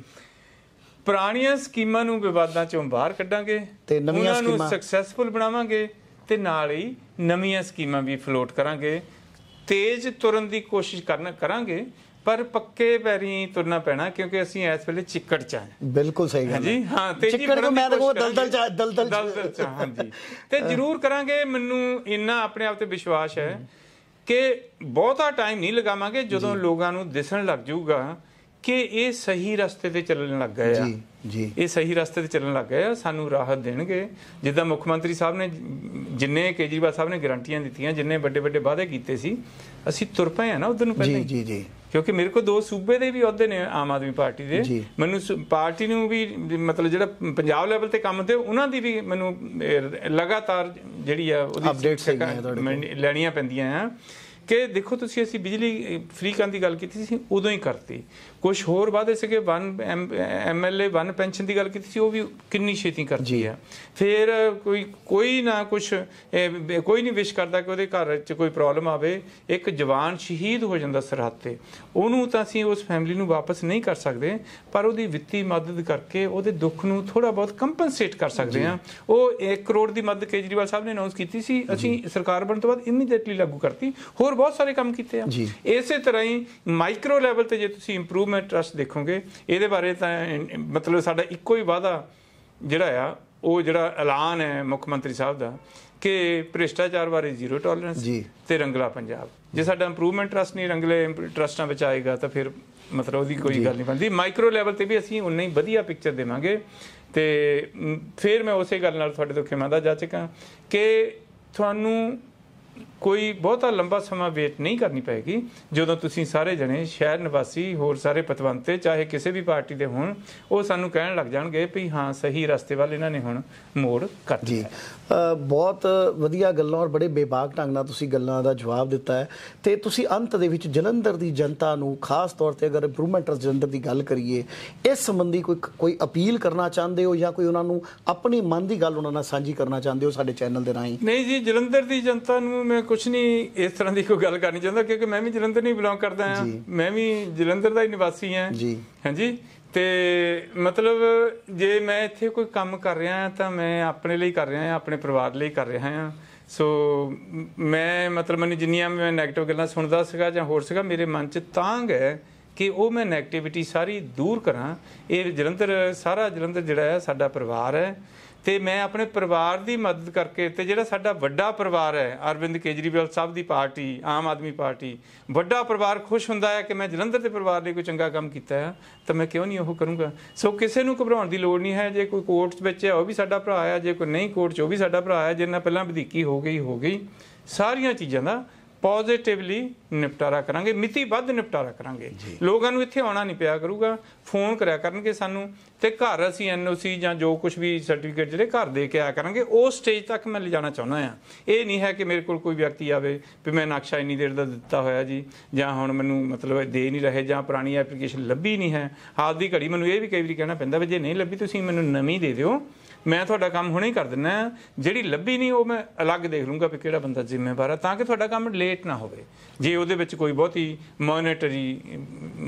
ਪੁਰਾਣੀਆਂ ਸਕੀਮਾਂ ਨੂੰ ਵਿਵਾਦਾਂ 'ਚੋਂ ਬਾਹਰ ਕੱਢਾਂਗੇ ਤੇ ਨਵੀਆਂ ਸਕੀਮਾਂ ਨੂੰ ਸਕਸੈਸਫੁਲ ਬਣਾਵਾਂਗੇ ਤੇ ਨਾਲ ਹੀ ਨਵੀਆਂ ਸਕੀਮਾਂ ਵੀ ਫਲੋਟ ਕਰਾਂਗੇ ਤੇਜ਼ ਤੁਰਨ ਦੀ ਕੋਸ਼ਿਸ਼ ਕਰਨਾ ਕਰਾਂਗੇ ਪਰ ਪੱਕੇ ਪੈਰੀ ਤੁਰਨਾ ਪੈਣਾ ਕਿਉਂਕਿ ਅਸੀਂ ਇਸ ਵੇਲੇ ਚਿੱਕੜ ਚ ਆਂ ਬਿਲਕੁਲ ਸਹੀ ਗੱਲ ਜੀ ਹਾਂ ਤੇ ਚਿੱਕੜ ਨੂੰ ਮੈਂ ਤਾਂ ਕੋ ਦਲਦਲ ਚ ਦਲਦਲ ਚ ਹਾਂ ਹਾਂਜੀ ਤੇ ਜ਼ਰੂਰ ਕਰਾਂਗੇ ਮੈਨੂੰ ਇੰਨਾ ਆਪਣੇ ਆਪ ਤੇ ਵਿਸ਼ਵਾਸ ਹੈ ਕਿ ਬਹੁਤਾ ਟਾਈਮ ਨਹੀਂ ਲਗਾਵਾਂਗੇ ਜਦੋਂ ਲੋਕਾਂ ਨੂੰ ਦਿਸਣ ਲੱਗ ਜਾਊਗਾ ਕਿ ਇਹ ਸਹੀ ਰਸਤੇ ਤੇ ਚੱਲਣ ਲੱਗ ਗਏ ਆ ਜੀ ਜੀ ਇਹ ਸਹੀ ਰਸਤੇ ਤੇ ਚੱਲਣ ਲੱਗ ਗਏ ਆ ਸਾਨੂੰ ਰਾਹਤ ਦੇਣਗੇ ਜਿੱਦਾਂ ਮੁੱਖ ਮੰਤਰੀ ਸਾਹਿਬ ਨੇ ਜਿੰਨੇ ਕੇਜਰੀਵਾਲ ਸਾਹਿਬ ਨੇ ਗਾਰੰਟੀਆਂ ਦਿੱਤੀਆਂ ਜਿੰਨੇ ਵੱਡੇ ਵੱਡੇ ਵਾਅਦੇ ਕੀਤੇ ਸੀ ਅਸੀਂ ਤੁਰ ਪਏ ਆ ਨਾ ਉਧਰ ਨੂੰ ਪਹਿਲਾਂ ਜੀ ਜੀ ਜੀ ਕਿਉਂਕਿ ਮੇਰੇ ਕੋਲ ਦੋ ਸੂਬੇ ਦੇ ਵੀ ਅਹੁਦੇ ਨੇ ਆਮ ਆਦਮੀ ਪਾਰਟੀ ਦੇ ਮੈਨੂੰ ਪਾਰਟੀ ਨੂੰ ਵੀ ਮਤਲਬ ਜਿਹੜਾ ਪੰਜਾਬ ਲੈਵਲ ਤੇ ਕੰਮ ਤੇ ਉਹਨਾਂ ਦੀ ਵੀ ਮੈਨੂੰ ਲਗਾਤਾਰ ਜਿਹੜੀ ਆ ਉਹਦੀ ਅਪਡੇਟਸ ਲੈਣੀਆਂ ਪੈਂਦੀਆਂ ਆ ਕਿ ਦੇਖੋ ਤੁਸੀਂ ਅਸੀਂ ਬਿਜਲੀ ਫ੍ਰੀ ਕਰਨ ਦੀ ਗੱਲ ਕੀਤੀ ਸੀ ਉਦੋਂ ਹੀ ਕਰਤੀ ਕੁਝ ਹੋਰ ਵਾਦੇ ਸੀਗੇ 1 ਐਮਐਲਏ 1 ਪੈਨਸ਼ਨ ਦੀ ਗੱਲ ਕੀਤੀ ਸੀ ਉਹ ਵੀ ਕਿੰਨੀ ਛੇਤੀ ਕਰਦੀ ਹੈ ਫਿਰ ਕੋਈ ਕੋਈ ਨਾ ਕੁਝ ਕੋਈ ਨਹੀਂ ਵਿਸ਼ ਕਰਦਾ ਕਿ ਉਹਦੇ ਘਰ 'ਚ ਕੋਈ ਪ੍ਰੋਬਲਮ ਆਵੇ ਇੱਕ ਜਵਾਨ ਸ਼ਹੀਦ ਹੋ ਜਾਂਦਾ ਸਰਹੱਦ ਤੇ ਉਹਨੂੰ ਤਾਂ ਅਸੀਂ ਉਸ ਫੈਮਿਲੀ ਨੂੰ ਵਾਪਸ ਨਹੀਂ ਕਰ ਸਕਦੇ ਪਰ ਉਹਦੀ ਵਿੱਤੀ ਮਦਦ ਕਰਕੇ ਉਹਦੇ ਦੁੱਖ ਨੂੰ ਥੋੜਾ ਬਹੁਤ ਕੰਪਨਸੇਟ ਕਰ ਸਕਦੇ ਹਾਂ ਉਹ 1 ਕਰੋੜ ਦੀ ਮਦਦ ਕੇਜਰੀਵਾਲ ਸਾਹਿਬ ਨੇ ਅਨਾਉਂਸ ਕੀਤੀ ਸੀ ਅਸੀਂ ਸਰਕਾਰ ਬਣਨ ਤੋਂ ਬਾਅਦ ਇਮੀਡੀਏਟਲੀ ਲਾਗੂ ਕਰਤੀ ਹੋਰ ਬਹੁਤ ਸਾਰੇ ਕੰਮ ਕੀਤੇ ਆ ਇਸੇ ਤਰ੍ਹਾਂ ਹੀ ਮਾਈਕਰੋ ਲੈਵਲ ਤੇ ਜੇ ਤੁਸੀਂ ਇੰਪਰੂਵ ਇੰਪਰੂਵਮੈਂਟ ਟਰਸਟ ਦੇਖੋਗੇ ਇਹਦੇ ਬਾਰੇ ਤਾਂ ਮਤਲਬ ਸਾਡਾ ਇੱਕੋ ਹੀ ਵਾਅਦਾ ਜਿਹੜਾ ਆ ਉਹ ਜਿਹੜਾ ਐਲਾਨ ਹੈ ਮੁੱਖ ਮੰਤਰੀ ਸਾਹਿਬ ਦਾ ਕਿ ਭ੍ਰਿਸ਼ਟਾਚਾਰ ਬਾਰੇ ਜ਼ੀਰੋ ਟੋਲਰੈਂਸ ਤੇ ਰੰਗਲਾ ਪੰਜਾਬ ਜੇ ਸਾਡਾ ਇੰਪਰੂਵਮੈਂਟ ਟਰਸਟ ਨਹੀਂ ਰੰਗਲੇ ਟਰਸਟਾਂ ਵਿੱਚ ਆਏਗਾ ਤਾਂ ਫਿਰ ਮਤਲਬ ਉਹਦੀ ਕੋਈ ਗੱਲ ਨਹੀਂ ਬਣਦੀ ਮਾਈਕਰੋ ਲੈਵਲ ਤੇ ਵੀ ਅਸੀਂ ਉਨਾ ਹੀ ਵਧੀਆ ਪਿਕਚਰ ਦੇਵਾਂਗੇ ਤੇ ਫਿਰ ਮੈਂ ਉਸੇ ਗੱਲ ਨਾਲ ਤੁਹਾਡੇ ਤੋਂ ਖਿਮਾ ਦਾ ਜਾ ਚੁੱਕਾ ਕਿ ਤੁਹਾਨੂੰ ਕੋਈ ਬਹੁਤਾ ਲੰਬਾ ਸਮਾਂ ਵੇਟ ਨਹੀਂ ਕਰਨੀ ਪੈਗੀ ਜਦੋਂ ਤੁਸੀਂ ਸਾਰੇ ਜਣੇ ਸ਼ਹਿਰ ਨਿਵਾਸੀ ਹੋਰ ਸਾਰੇ ਪਤਵੰਤੇ ਚਾਹੇ ਕਿਸੇ ਵੀ ਪਾਰਟੀ ਦੇ ਹੋਣ ਉਹ ਸਾਨੂੰ ਕਹਿਣ ਲੱਗ ਜਾਣਗੇ ਵੀ ਹਾਂ ਸਹੀ ਰਸਤੇ ਵੱਲ ਇਹਨਾਂ ਨੇ ਹੁਣ ਮੋੜ ਕਰ ਜੀ ਬਹੁਤ ਵਧੀਆ ਗੱਲਾਂ ਔਰ ਬੜੇ ਬੇਬਾਕ ਢੰਗ ਨਾਲ ਤੁਸੀਂ ਗੱਲਾਂ ਦਾ ਜਵਾਬ ਦਿੱਤਾ ਹੈ ਤੇ ਤੁਸੀਂ ਅੰਤ ਦੇ ਵਿੱਚ ਜਲੰਧਰ ਦੀ ਜਨਤਾ ਨੂੰ ਖਾਸ ਤੌਰ ਤੇ ਅਗਰ ਇੰਪਰੂਵਮੈਂਟ ਜਲੰਧਰ ਦੀ ਗੱਲ ਕਰੀਏ ਇਸ ਸੰਬੰਧੀ ਕੋਈ ਕੋਈ ਅਪੀਲ ਕਰਨਾ ਚਾਹੁੰਦੇ ਹੋ ਜਾਂ ਕੋਈ ਉਹਨਾਂ ਨੂੰ ਆਪਣੀ ਮਨ ਦੀ ਗੱਲ ਉਹਨਾਂ ਨਾਲ ਸਾਂਝੀ ਕਰਨਾ ਚਾਹੁੰਦੇ ਹੋ ਸਾਡੇ ਚੈਨਲ ਦੇ ਰਾਹੀਂ ਨਹੀਂ ਜੀ ਜਲੰਧਰ ਦੀ ਜਨਤਾ ਨੂੰ ਮੈਂ ਕੁਝ ਨਹੀਂ ਇਸ ਤਰ੍ਹਾਂ ਦੀ ਕੋਈ ਗੱਲ ਕਰਨੀ ਚਾਹੁੰਦਾ ਕਿਉਂਕਿ ਮੈਂ ਵੀ ਜਲੰਧਰ ਨਹੀਂ ਬਿਲੋਂਗ ਕਰਦਾ ਆ ਮੈਂ ਵੀ ਜਲੰਧਰ ਦਾ ਹੀ ਨਿਵਾਸੀ ਆ ਜੀ ਹਾਂਜੀ ਤੇ ਮਤਲਬ ਜੇ ਮੈਂ ਇੱਥੇ ਕੋਈ ਕੰਮ ਕਰ ਰਿਹਾ ਆ ਤਾਂ ਮੈਂ ਆਪਣੇ ਲਈ ਕਰ ਰਿਹਾ ਆ ਆਪਣੇ ਪਰਿਵਾਰ ਲਈ ਕਰ ਰਿਹਾ ਆ ਸੋ ਮੈਂ ਮਤਲਬ ਮੈਨੂੰ ਜਿੰਨੀਆਂ ਮੈਂ 네ਗੇਟਿਵ ਗੱਲਾਂ ਸੁਣਦਾ ਸੀਗਾ ਜਾਂ ਹੋਰ ਸੀਗਾ ਮੇਰੇ ਮਨ 'ਚ ਤਾਂਗ ਹੈ ਕਿ ਉਹ ਮੈਂ 네ਗੇਟਿਵਿਟੀ ਸਾਰੀ ਦੂਰ ਕਰਾਂ ਇਹ ਜਲੰਧਰ ਸਾਰਾ ਜਲੰਧਰ ਜਿਹੜਾ ਹੈ ਸਾਡਾ ਪਰਿਵਾਰ ਹੈ ਤੇ ਮੈਂ ਆਪਣੇ ਪਰਿਵਾਰ ਦੀ ਮਦਦ ਕਰਕੇ ਤੇ ਜਿਹੜਾ ਸਾਡਾ ਵੱਡਾ ਪਰਿਵਾਰ ਹੈ ਅਰਵਿੰਦ ਕੇਜਰੀਵਾਲ ਸਾਹਿਬ ਦੀ ਪਾਰਟੀ ਆਮ ਆਦਮੀ ਪਾਰਟੀ ਵੱਡਾ ਪਰਿਵਾਰ ਖੁਸ਼ ਹੁੰਦਾ ਹੈ ਕਿ ਮੈਂ ਜਲੰਧਰ ਦੇ ਪਰਿਵਾਰ ਲਈ ਕੋਈ ਚੰਗਾ ਕੰਮ ਕੀਤਾ ਹੈ ਤਾਂ ਮੈਂ ਕਿਉਂ ਨਹੀਂ ਉਹ ਕਰੂੰਗਾ ਸੋ ਕਿਸੇ ਨੂੰ ਘਬਰਾਉਣ ਦੀ ਲੋੜ ਨਹੀਂ ਹੈ ਜੇ ਕੋਈ ਕੋਰਟ ਵਿੱਚ ਹੈ ਉਹ ਵੀ ਸਾਡਾ ਭਰਾ ਹੈ ਜੇ ਕੋਈ ਨਹੀਂ ਕੋਰਟ 'ਚ ਉਹ ਵੀ ਸਾਡਾ ਭਰਾ ਹੈ ਜਿੰਨਾ ਪਹਿਲਾਂ ਵਧੀਕੀ ਹੋ ਗਈ ਹੋ ਗਈ ਸਾਰੀਆਂ ਚੀਜ਼ਾਂ ਦਾ ਪੋਜ਼ਿਟਿਵਲੀ ਨਿਪਟਾਰਾ ਕਰਾਂਗੇ ਮਿਤੀ ਵੱਧ ਨਿਪਟਾਰਾ ਕਰਾਂਗੇ ਲੋਕਾਂ ਨੂੰ ਇੱਥੇ ਆਉਣਾ ਨਹੀਂ ਪਿਆ ਕਰੂਗਾ ਫੋਨ ਕਰਿਆ ਕਰਨਗੇ ਸਾਨੂੰ ਤੇ ਘਰ ਅਸੀਂ ਐਨਓਸੀ ਜਾਂ ਜੋ ਕੁਝ ਵੀ ਸਰਟੀਫਿਕੇਟ ਜਿਹੜੇ ਘਰ ਦੇ ਕੇ ਆਇਆ ਕਰਾਂਗੇ ਉਹ ਸਟੇਜ ਤੱਕ ਮੈਂ ਲੈ ਜਾਣਾ ਚਾਹੁੰਦਾ ਆ ਇਹ ਨਹੀਂ ਹੈ ਕਿ ਮੇਰੇ ਕੋਲ ਕੋਈ ਵਿਅਕਤੀ ਆਵੇ ਵੀ ਮੈਂ ਨਕਸ਼ਾ ਇੰਨੀ ਦੇਰ ਦਾ ਦਿੱਤਾ ਹੋਇਆ ਜੀ ਜਾਂ ਹੁਣ ਮੈਨੂੰ ਮਤਲਬ ਦੇ ਨਹੀਂ ਰਹੇ ਜਾਂ ਪੁਰਾਣੀ ਐਪਲੀਕੇਸ਼ਨ ਲੱਭੀ ਨਹੀਂ ਹੈ ਹਾਲ ਦੀ ਘੜੀ ਮੈਨੂੰ ਇਹ ਵੀ ਕਈ ਵਾਰੀ ਕਹਿਣਾ ਪੈਂਦਾ ਵੀ ਜੇ ਨਹੀਂ ਲੱਭੀ ਤੁਸੀਂ ਮੈਨੂੰ ਨਵੀਂ ਦੇ ਦਿਓ ਮੈਂ ਤੁਹਾਡਾ ਕੰਮ ਹੁਣੇ ਹੀ ਕਰ ਦਿੰਨਾ ਜਿਹੜੀ ਲੱਭੀ ਨਹੀਂ ਉਹ ਮੈਂ ਅਲੱਗ ਦੇਖ ਲੂੰਗਾ ਕਿ ਕਿਹੜਾ ਬੰਦਾ ਜ਼ਿੰਮੇਵਾਰ ਆ ਤਾਂ ਕਿ ਤੁਹਾਡਾ ਕੰਮ ਲੇਟ ਨਾ ਹੋਵੇ ਜੇ ਉਹਦੇ ਵਿੱਚ ਕੋਈ ਬਹੁਤੀ ਮੋਨਿਟਰੀ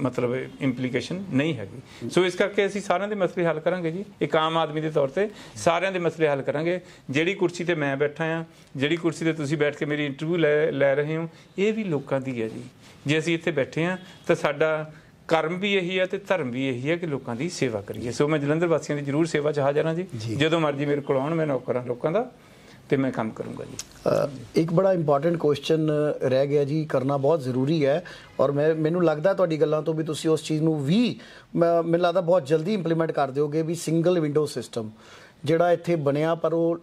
ਮਤਲਬ ਇੰਪਲੀਕੇਸ਼ਨ ਨਹੀਂ ਹੈਗੀ ਸੋ ਇਸ ਕਰਕੇ ਅਸੀਂ ਸਾਰਿਆਂ ਦੇ ਮਸਲੇ ਹੱਲ ਕਰਾਂਗੇ ਜੀ ਇੱਕ ਆਮ ਆਦਮੀ ਦੇ ਤੌਰ ਤੇ ਸਾਰਿਆਂ ਦੇ ਮਸਲੇ ਹੱਲ ਕਰਾਂਗੇ ਜਿਹੜੀ ਕੁਰਸੀ ਤੇ ਮੈਂ ਬੈਠਾ ਆ ਜਿਹੜੀ ਕੁਰਸੀ ਤੇ ਤੁਸੀਂ ਬੈਠ ਕੇ ਮੇਰੀ ਇੰਟਰਵਿਊ ਲੈ ਰਹੇ ਹੋ ਇਹ ਵੀ ਲੋਕਾਂ ਦੀ ਹੈ ਜੀ ਜੇ ਅਸੀਂ ਇੱਥੇ ਬੈਠੇ ਆ ਤਾਂ ਸਾਡਾ ਕਰਮ ਵੀ ਇਹੀ ਹੈ ਤੇ ਧਰਮ ਵੀ ਇਹੀ ਹੈ ਕਿ ਲੋਕਾਂ ਦੀ ਸੇਵਾ ਕਰੀਏ ਸੋ ਮੈਂ ਜਲੰਧਰ ਵਾਸੀਆਂ ਦੀ ਜ਼ਰੂਰ ਸੇਵਾ 'ਚ ਹਾਜ਼ਰ ਜੀ ਜਦੋਂ ਮਰਜ਼ੀ ਮੇਰੇ ਕੋਲ ਆਉਣ ਮੈਂ ਨੌਕਰਾਂ ਲੋਕਾਂ ਦਾ ਤੇ ਮੈਂ ਕੰਮ ਕਰੂੰਗਾ ਜੀ ਇੱਕ ਬੜਾ ਇੰਪੋਰਟੈਂਟ ਕੁਐਸਚਨ ਰਹਿ ਗਿਆ ਜੀ ਕਰਨਾ ਬਹੁਤ ਜ਼ਰੂਰੀ ਹੈ ਔਰ ਮੈਂ ਮੈਨੂੰ ਲੱਗਦਾ ਤੁਹਾਡੀ ਗੱਲਾਂ ਤੋਂ ਵੀ ਤੁਸੀਂ ਉਸ ਚੀਜ਼ ਨੂੰ ਵੀ ਮੈਨੂੰ ਲੱਗਦਾ ਬਹੁਤ ਜਲਦੀ ਇੰਪਲੀਮੈਂਟ ਕਰ ਦਿਓਗੇ ਵੀ ਸਿੰਗਲ ਵਿੰਡੋ ਸਿਸਟਮ ਜਿਹੜਾ ਇੱਥੇ ਬਣਿਆ ਪਰ ਉਹ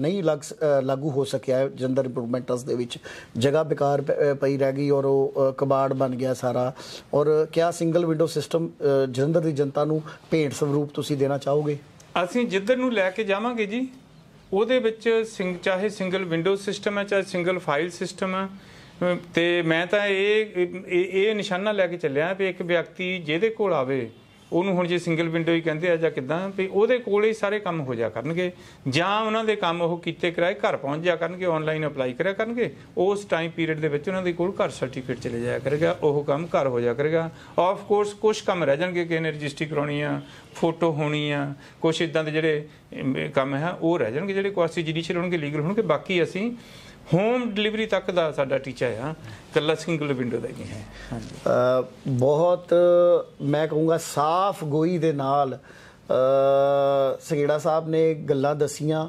ਨਹੀਂ ਲੱਗ ਲਾਗੂ ਹੋ ਸਕਿਆ ਜੰਦਰ ਇੰਪਰੂਵਮੈਂਟਸ ਦੇ ਵਿੱਚ ਜਗ੍ਹਾ ਬੇਕਾਰ ਪਈ ਰਹਿ ਗਈ ਔਰ ਉਹ ਕਬਾੜ ਬਣ ਗਿਆ ਸਾਰਾ ਔਰ ਕਿਆ ਸਿੰਗਲ ਵਿੰਡੋ ਸਿਸਟਮ ਜਲੰਧਰ ਦੀ ਜਨਤਾ ਨੂੰ ਭੇਂਟ ਸਵਰੂਪ ਤੁਸੀਂ ਦੇਣਾ ਚਾਹੋਗੇ ਅਸੀਂ ਜਿੱਧਰ ਨੂੰ ਲੈ ਕੇ ਜਾਵਾਂਗੇ ਜੀ ਉਹਦੇ ਵਿੱਚ ਸਿੰਗ ਚਾਹੇ ਸਿੰਗਲ ਵਿੰਡੋ ਸਿਸਟਮ ਹੈ ਚਾਹੇ ਸਿੰਗਲ ਫਾਈਲ ਸਿਸਟਮ ਹੈ ਤੇ ਮੈਂ ਤਾਂ ਇਹ ਇਹ ਨਿਸ਼ਾਨਾ ਲੈ ਕੇ ਚੱਲਿਆ ਵੀ ਇੱਕ ਵਿਅਕਤੀ ਜਿਹਦੇ ਕੋਲ ਆਵੇ ਉਹਨੂੰ ਹੁਣ ਜੇ ਸਿੰਗਲ ਵਿੰਡੋ ਹੀ ਕਹਿੰਦੇ ਆ ਜਾਂ ਕਿਦਾਂ ਵੀ ਉਹਦੇ ਕੋਲੇ ਹੀ ਸਾਰੇ ਕੰਮ ਹੋ ਜਾ ਕਰਨਗੇ ਜਾਂ ਉਹਨਾਂ ਦੇ ਕੰਮ ਉਹ ਕੀਤੇ ਕਰਾਏ ਘਰ ਪਹੁੰਚ ਜਾ ਕਰਨਗੇ ਆਨਲਾਈਨ ਅਪਲਾਈ ਕਰਿਆ ਕਰਨਗੇ ਉਸ ਟਾਈਮ ਪੀਰੀਅਡ ਦੇ ਵਿੱਚ ਉਹਨਾਂ ਦੇ ਕੋਲ ਘਰ ਸਰਟੀਫਿਕੇਟ ਚਲੇ ਜਾਇਆ ਕਰੇਗਾ ਉਹ ਕੰਮ ਘਰ ਹੋ ਜਾ ਕਰੇਗਾ ਆਫ ਕੋਰਸ ਕੁਝ ਕੰਮ ਰਹਿ ਜਾਣਗੇ ਕਿ ਇਹਨੇ ਰਜਿਸਟਰੀ ਕਰਾਉਣੀ ਆ ਫੋਟੋ ਹੋਣੀ ਆ ਕੁਝ ਇਦਾਂ ਦੇ ਜਿਹੜੇ ਕੰਮ ਹੈ ਉਹ ਰਹਿ ਜਾਣਗੇ ਜਿਹੜੇ ਕੁਆਸੀ ਜੁਡੀਸ਼ੀਅਲ ਹੋਣਗੇ ਲੀਗਲ ਹੋਣਗੇ ਬਾਕੀ ਅਸੀਂ ਹੋਮ ਡਿਲੀਵਰੀ ਤੱਕ ਦਾ ਸਾਡਾ ਟੀਚਾ ਆ ਕੱਲਾ ਸਿੰਗਲ ਵਿੰਡੋ ਦਾ ਨਹੀਂ ਹੈ ਬਹੁਤ ਮੈਂ ਕਹੂੰਗਾ ਸਾਫ਼ ਗੋਈ ਦੇ ਨਾਲ ਸਗੇੜਾ ਸਾਹਿਬ ਨੇ ਗੱਲਾਂ ਦਸੀਆਂ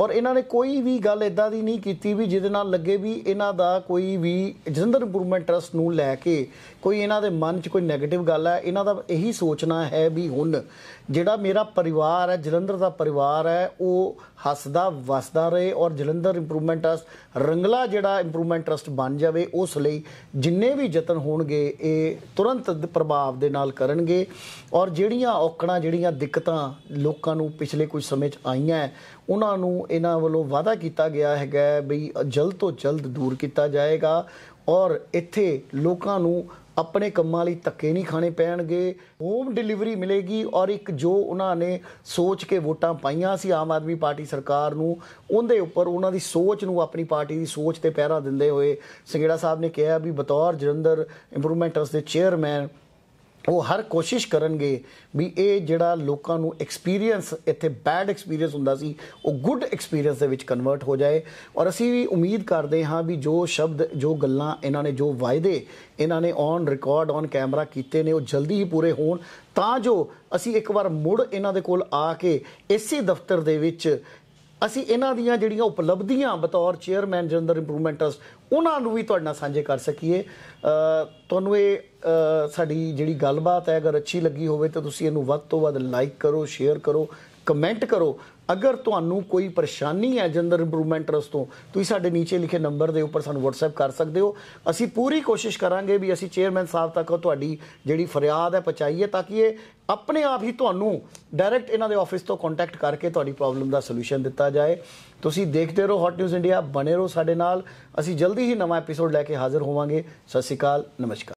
ਔਰ ਇਹਨਾਂ ਨੇ ਕੋਈ ਵੀ ਗੱਲ ਇਦਾਂ ਦੀ ਨਹੀਂ ਕੀਤੀ ਵੀ ਜਿਹਦੇ ਨਾਲ ਲੱਗੇ ਵੀ ਇਹਨਾਂ ਦਾ ਕੋਈ ਵੀ ਜਿੰਦਰ ਇੰਪਰੂਵਮੈਂਟ ਟਰਸਟ ਨੂੰ ਲੈ ਕੇ ਕੋਈ ਇਹਨਾਂ ਦੇ ਮਨ 'ਚ ਕੋਈ ਨੈਗੇਟਿਵ ਗੱਲ ਹੈ ਇਹਨਾਂ ਦਾ ਇਹੀ ਸੋਚਣਾ ਹੈ ਵੀ ਹੁਣ ਜਿਹੜਾ ਮੇਰਾ ਪਰਿਵਾਰ ਹੈ ਜਲੰਧਰ ਦਾ ਪਰਿਵਾਰ ਹੈ ਉਹ ਹੱਸਦਾ ਵਸਦਾ ਰਹੇ ਔਰ ਜਲੰਧਰ ਇੰਪਰੂਵਮੈਂਟ ਟਰਸਟ ਰੰਗਲਾ ਜਿਹੜਾ ਇੰਪਰੂਵਮੈਂਟ ਟਰਸਟ ਬਣ ਜਾਵੇ ਉਸ ਲਈ ਜਿੰਨੇ ਵੀ ਯਤਨ ਹੋਣਗੇ ਇਹ ਤੁਰੰਤ ਪ੍ਰਭਾਵ ਦੇ ਨਾਲ ਕਰਨਗੇ ਔਰ ਜਿਹੜੀਆਂ ਔਕੜਾਂ ਜਿਹੜੀਆਂ ਦਿੱਕਤਾਂ ਲੋਕਾਂ ਨੂੰ ਪਿਛਲੇ ਕੁਝ ਸਮੇਂ 'ਚ ਆਈਆਂ ਉਹਨਾਂ ਨੂੰ ਇਹਨਾਂ ਵੱਲੋਂ ਵਾਅਦਾ ਕੀਤਾ ਗਿਆ ਹੈਗਾ ਬਈ ਜਲਦ ਤੋਂ ਜਲਦ ਦੂਰ ਕੀਤਾ ਜਾਏਗਾ ਔਰ ਇੱਥੇ ਲੋਕਾਂ ਨੂੰ ਆਪਣੇ ਕੰਮਾਂ ਲਈ ਤੱਕੇ ਨਹੀਂ ਖਾਣੇ ਪੈਣਗੇ ਹੋਮ ਡਿਲੀਵਰੀ ਮਿਲੇਗੀ ਔਰ ਇੱਕ ਜੋ ਉਹਨਾਂ ਨੇ ਸੋਚ ਕੇ ਵੋਟਾਂ ਪਾਈਆਂ ਸੀ ਆਮ ਆਦਮੀ ਪਾਰਟੀ ਸਰਕਾਰ ਨੂੰ ਉਹਦੇ ਉੱਪਰ ਉਹਨਾਂ ਦੀ ਸੋਚ ਨੂੰ ਆਪਣੀ ਪਾਰਟੀ ਦੀ ਸੋਚ ਤੇ ਪਹਿਰਾ ਦਿੰਦੇ ਹੋਏ ਸੰਗੇੜਾ ਸਾਹਿਬ ਨੇ ਕਿਹਾ ਵੀ ਬਤੌਰ ਜਰੰਦਰ ਇੰਪਰੂਵਮੈਂਟਸ ਦੇ ਚੇਅਰਮੈਨ ਉਹ ਹਰ ਕੋਸ਼ਿਸ਼ ਕਰਨਗੇ ਵੀ ਇਹ ਜਿਹੜਾ ਲੋਕਾਂ ਨੂੰ ਐਕਸਪੀਰੀਅੰਸ ਇੱਥੇ ਬੈਡ ਐਕਸਪੀਰੀਅੰਸ ਹੁੰਦਾ ਸੀ ਉਹ ਗੁੱਡ ਐਕਸਪੀਰੀਅੰਸ ਦੇ ਵਿੱਚ ਕਨਵਰਟ ਹੋ ਜਾਏ ਔਰ ਅਸੀਂ ਵੀ ਉਮੀਦ ਕਰਦੇ ਹਾਂ ਵੀ ਜੋ ਸ਼ਬਦ ਜੋ ਗੱਲਾਂ ਇਹਨਾਂ ਨੇ ਜੋ ਵਾਅਦੇ ਇਹਨਾਂ ਨੇ ਔਨ ਰਿਕਾਰਡ ਔਨ ਕੈਮਰਾ ਕੀਤੇ ਨੇ ਉਹ ਜਲਦੀ ਹੀ ਪੂਰੇ ਹੋਣ ਤਾਂ ਜੋ ਅਸੀਂ ਇੱਕ ਵਾਰ ਮੁੜ ਇਹਨਾਂ ਦੇ ਕੋਲ ਆ ਕੇ ਇਸੇ ਦਫ਼ਤਰ ਦੇ ਵਿੱਚ ਅਸੀਂ ਇਹਨਾਂ ਦੀਆਂ ਜਿਹੜੀਆਂ ਉਪਲਬਧੀਆਂ ਬਤੌਰ ਚੇਅਰਮੈਨ ਜਨਰਲ ਇੰਪਰੂਵਮੈਂਟ ਟਰਸਟ ਉਹਨਾਂ ਨੂੰ ਵੀ ਤੁਹਾਡੇ ਨਾਲ ਸਾਂਝੇ ਕਰ ਸਕੀਏ ਤੁਹਾਨੂੰ ਇਹ ਸਾਡੀ ਜਿਹੜੀ ਗੱਲਬਾਤ ਹੈ ਅਗਰ ਅੱਛੀ ਲੱਗੀ ਹੋਵੇ ਤਾਂ ਤੁਸੀਂ ਇਹਨੂੰ ਵੱਧ ਤੋਂ ਵੱਧ ਲਾਈਕ ਕਰੋ ਸ਼ੇਅਰ ਕਰੋ ਕਮੈਂਟ ਕਰੋ ਅਗਰ ਤੁਹਾਨੂੰ ਕੋਈ ਪਰੇਸ਼ਾਨੀ ਹੈ ਜੰਦਰ ਇੰਪਰੂਵਮੈਂਟ ਰਸ ਤੋਂ ਤੁਸੀਂ ਸਾਡੇ ਨੀਚੇ ਲਿਖੇ ਨੰਬਰ ਦੇ ਉੱਪਰ ਸਾਨੂੰ WhatsApp ਕਰ ਸਕਦੇ ਹੋ ਅਸੀਂ ਪੂਰੀ ਕੋਸ਼ਿਸ਼ ਕਰਾਂਗੇ ਵੀ ਅਸੀਂ ਚੇਅਰਮੈਨ ਸਾਹਿਬ ਤੱਕ ਤੁਹਾਡੀ ਜਿਹੜੀ ਫਰਿਆਦ ਹੈ ਪਹੁੰਚਾਈਏ ਤਾਂ ਕਿ ਇਹ ਆਪਣੇ ਆਪ ਹੀ ਤੁਹਾਨੂੰ ਡਾਇਰੈਕਟ ਇਹਨਾਂ ਦੇ ਆਫਿਸ ਤੋਂ ਕੰਟੈਕਟ ਕਰਕੇ ਤੁਹਾਡੀ ਪ੍ਰੋਬਲਮ ਦਾ ਸੋਲੂਸ਼ਨ ਦਿੱਤਾ ਜਾਏ ਤੁਸੀਂ ਦੇਖਦੇ ਰਹੋ ਹੌਟ ਨਿਊਜ਼ ਇੰਡੀਆ ਬਣੇ ਰਹੋ ਸਾਡੇ ਨਾਲ ਅਸੀਂ ਜਲਦੀ ਹੀ ਨਵਾਂ ਐਪੀਸੋਡ ਲੈ ਕੇ ਹਾਜ਼ਰ ਹੋਵਾਂਗੇ ਸਤਿ ਸ਼੍ਰੀ ਅਕਾਲ ਨਮਸਕਾਰ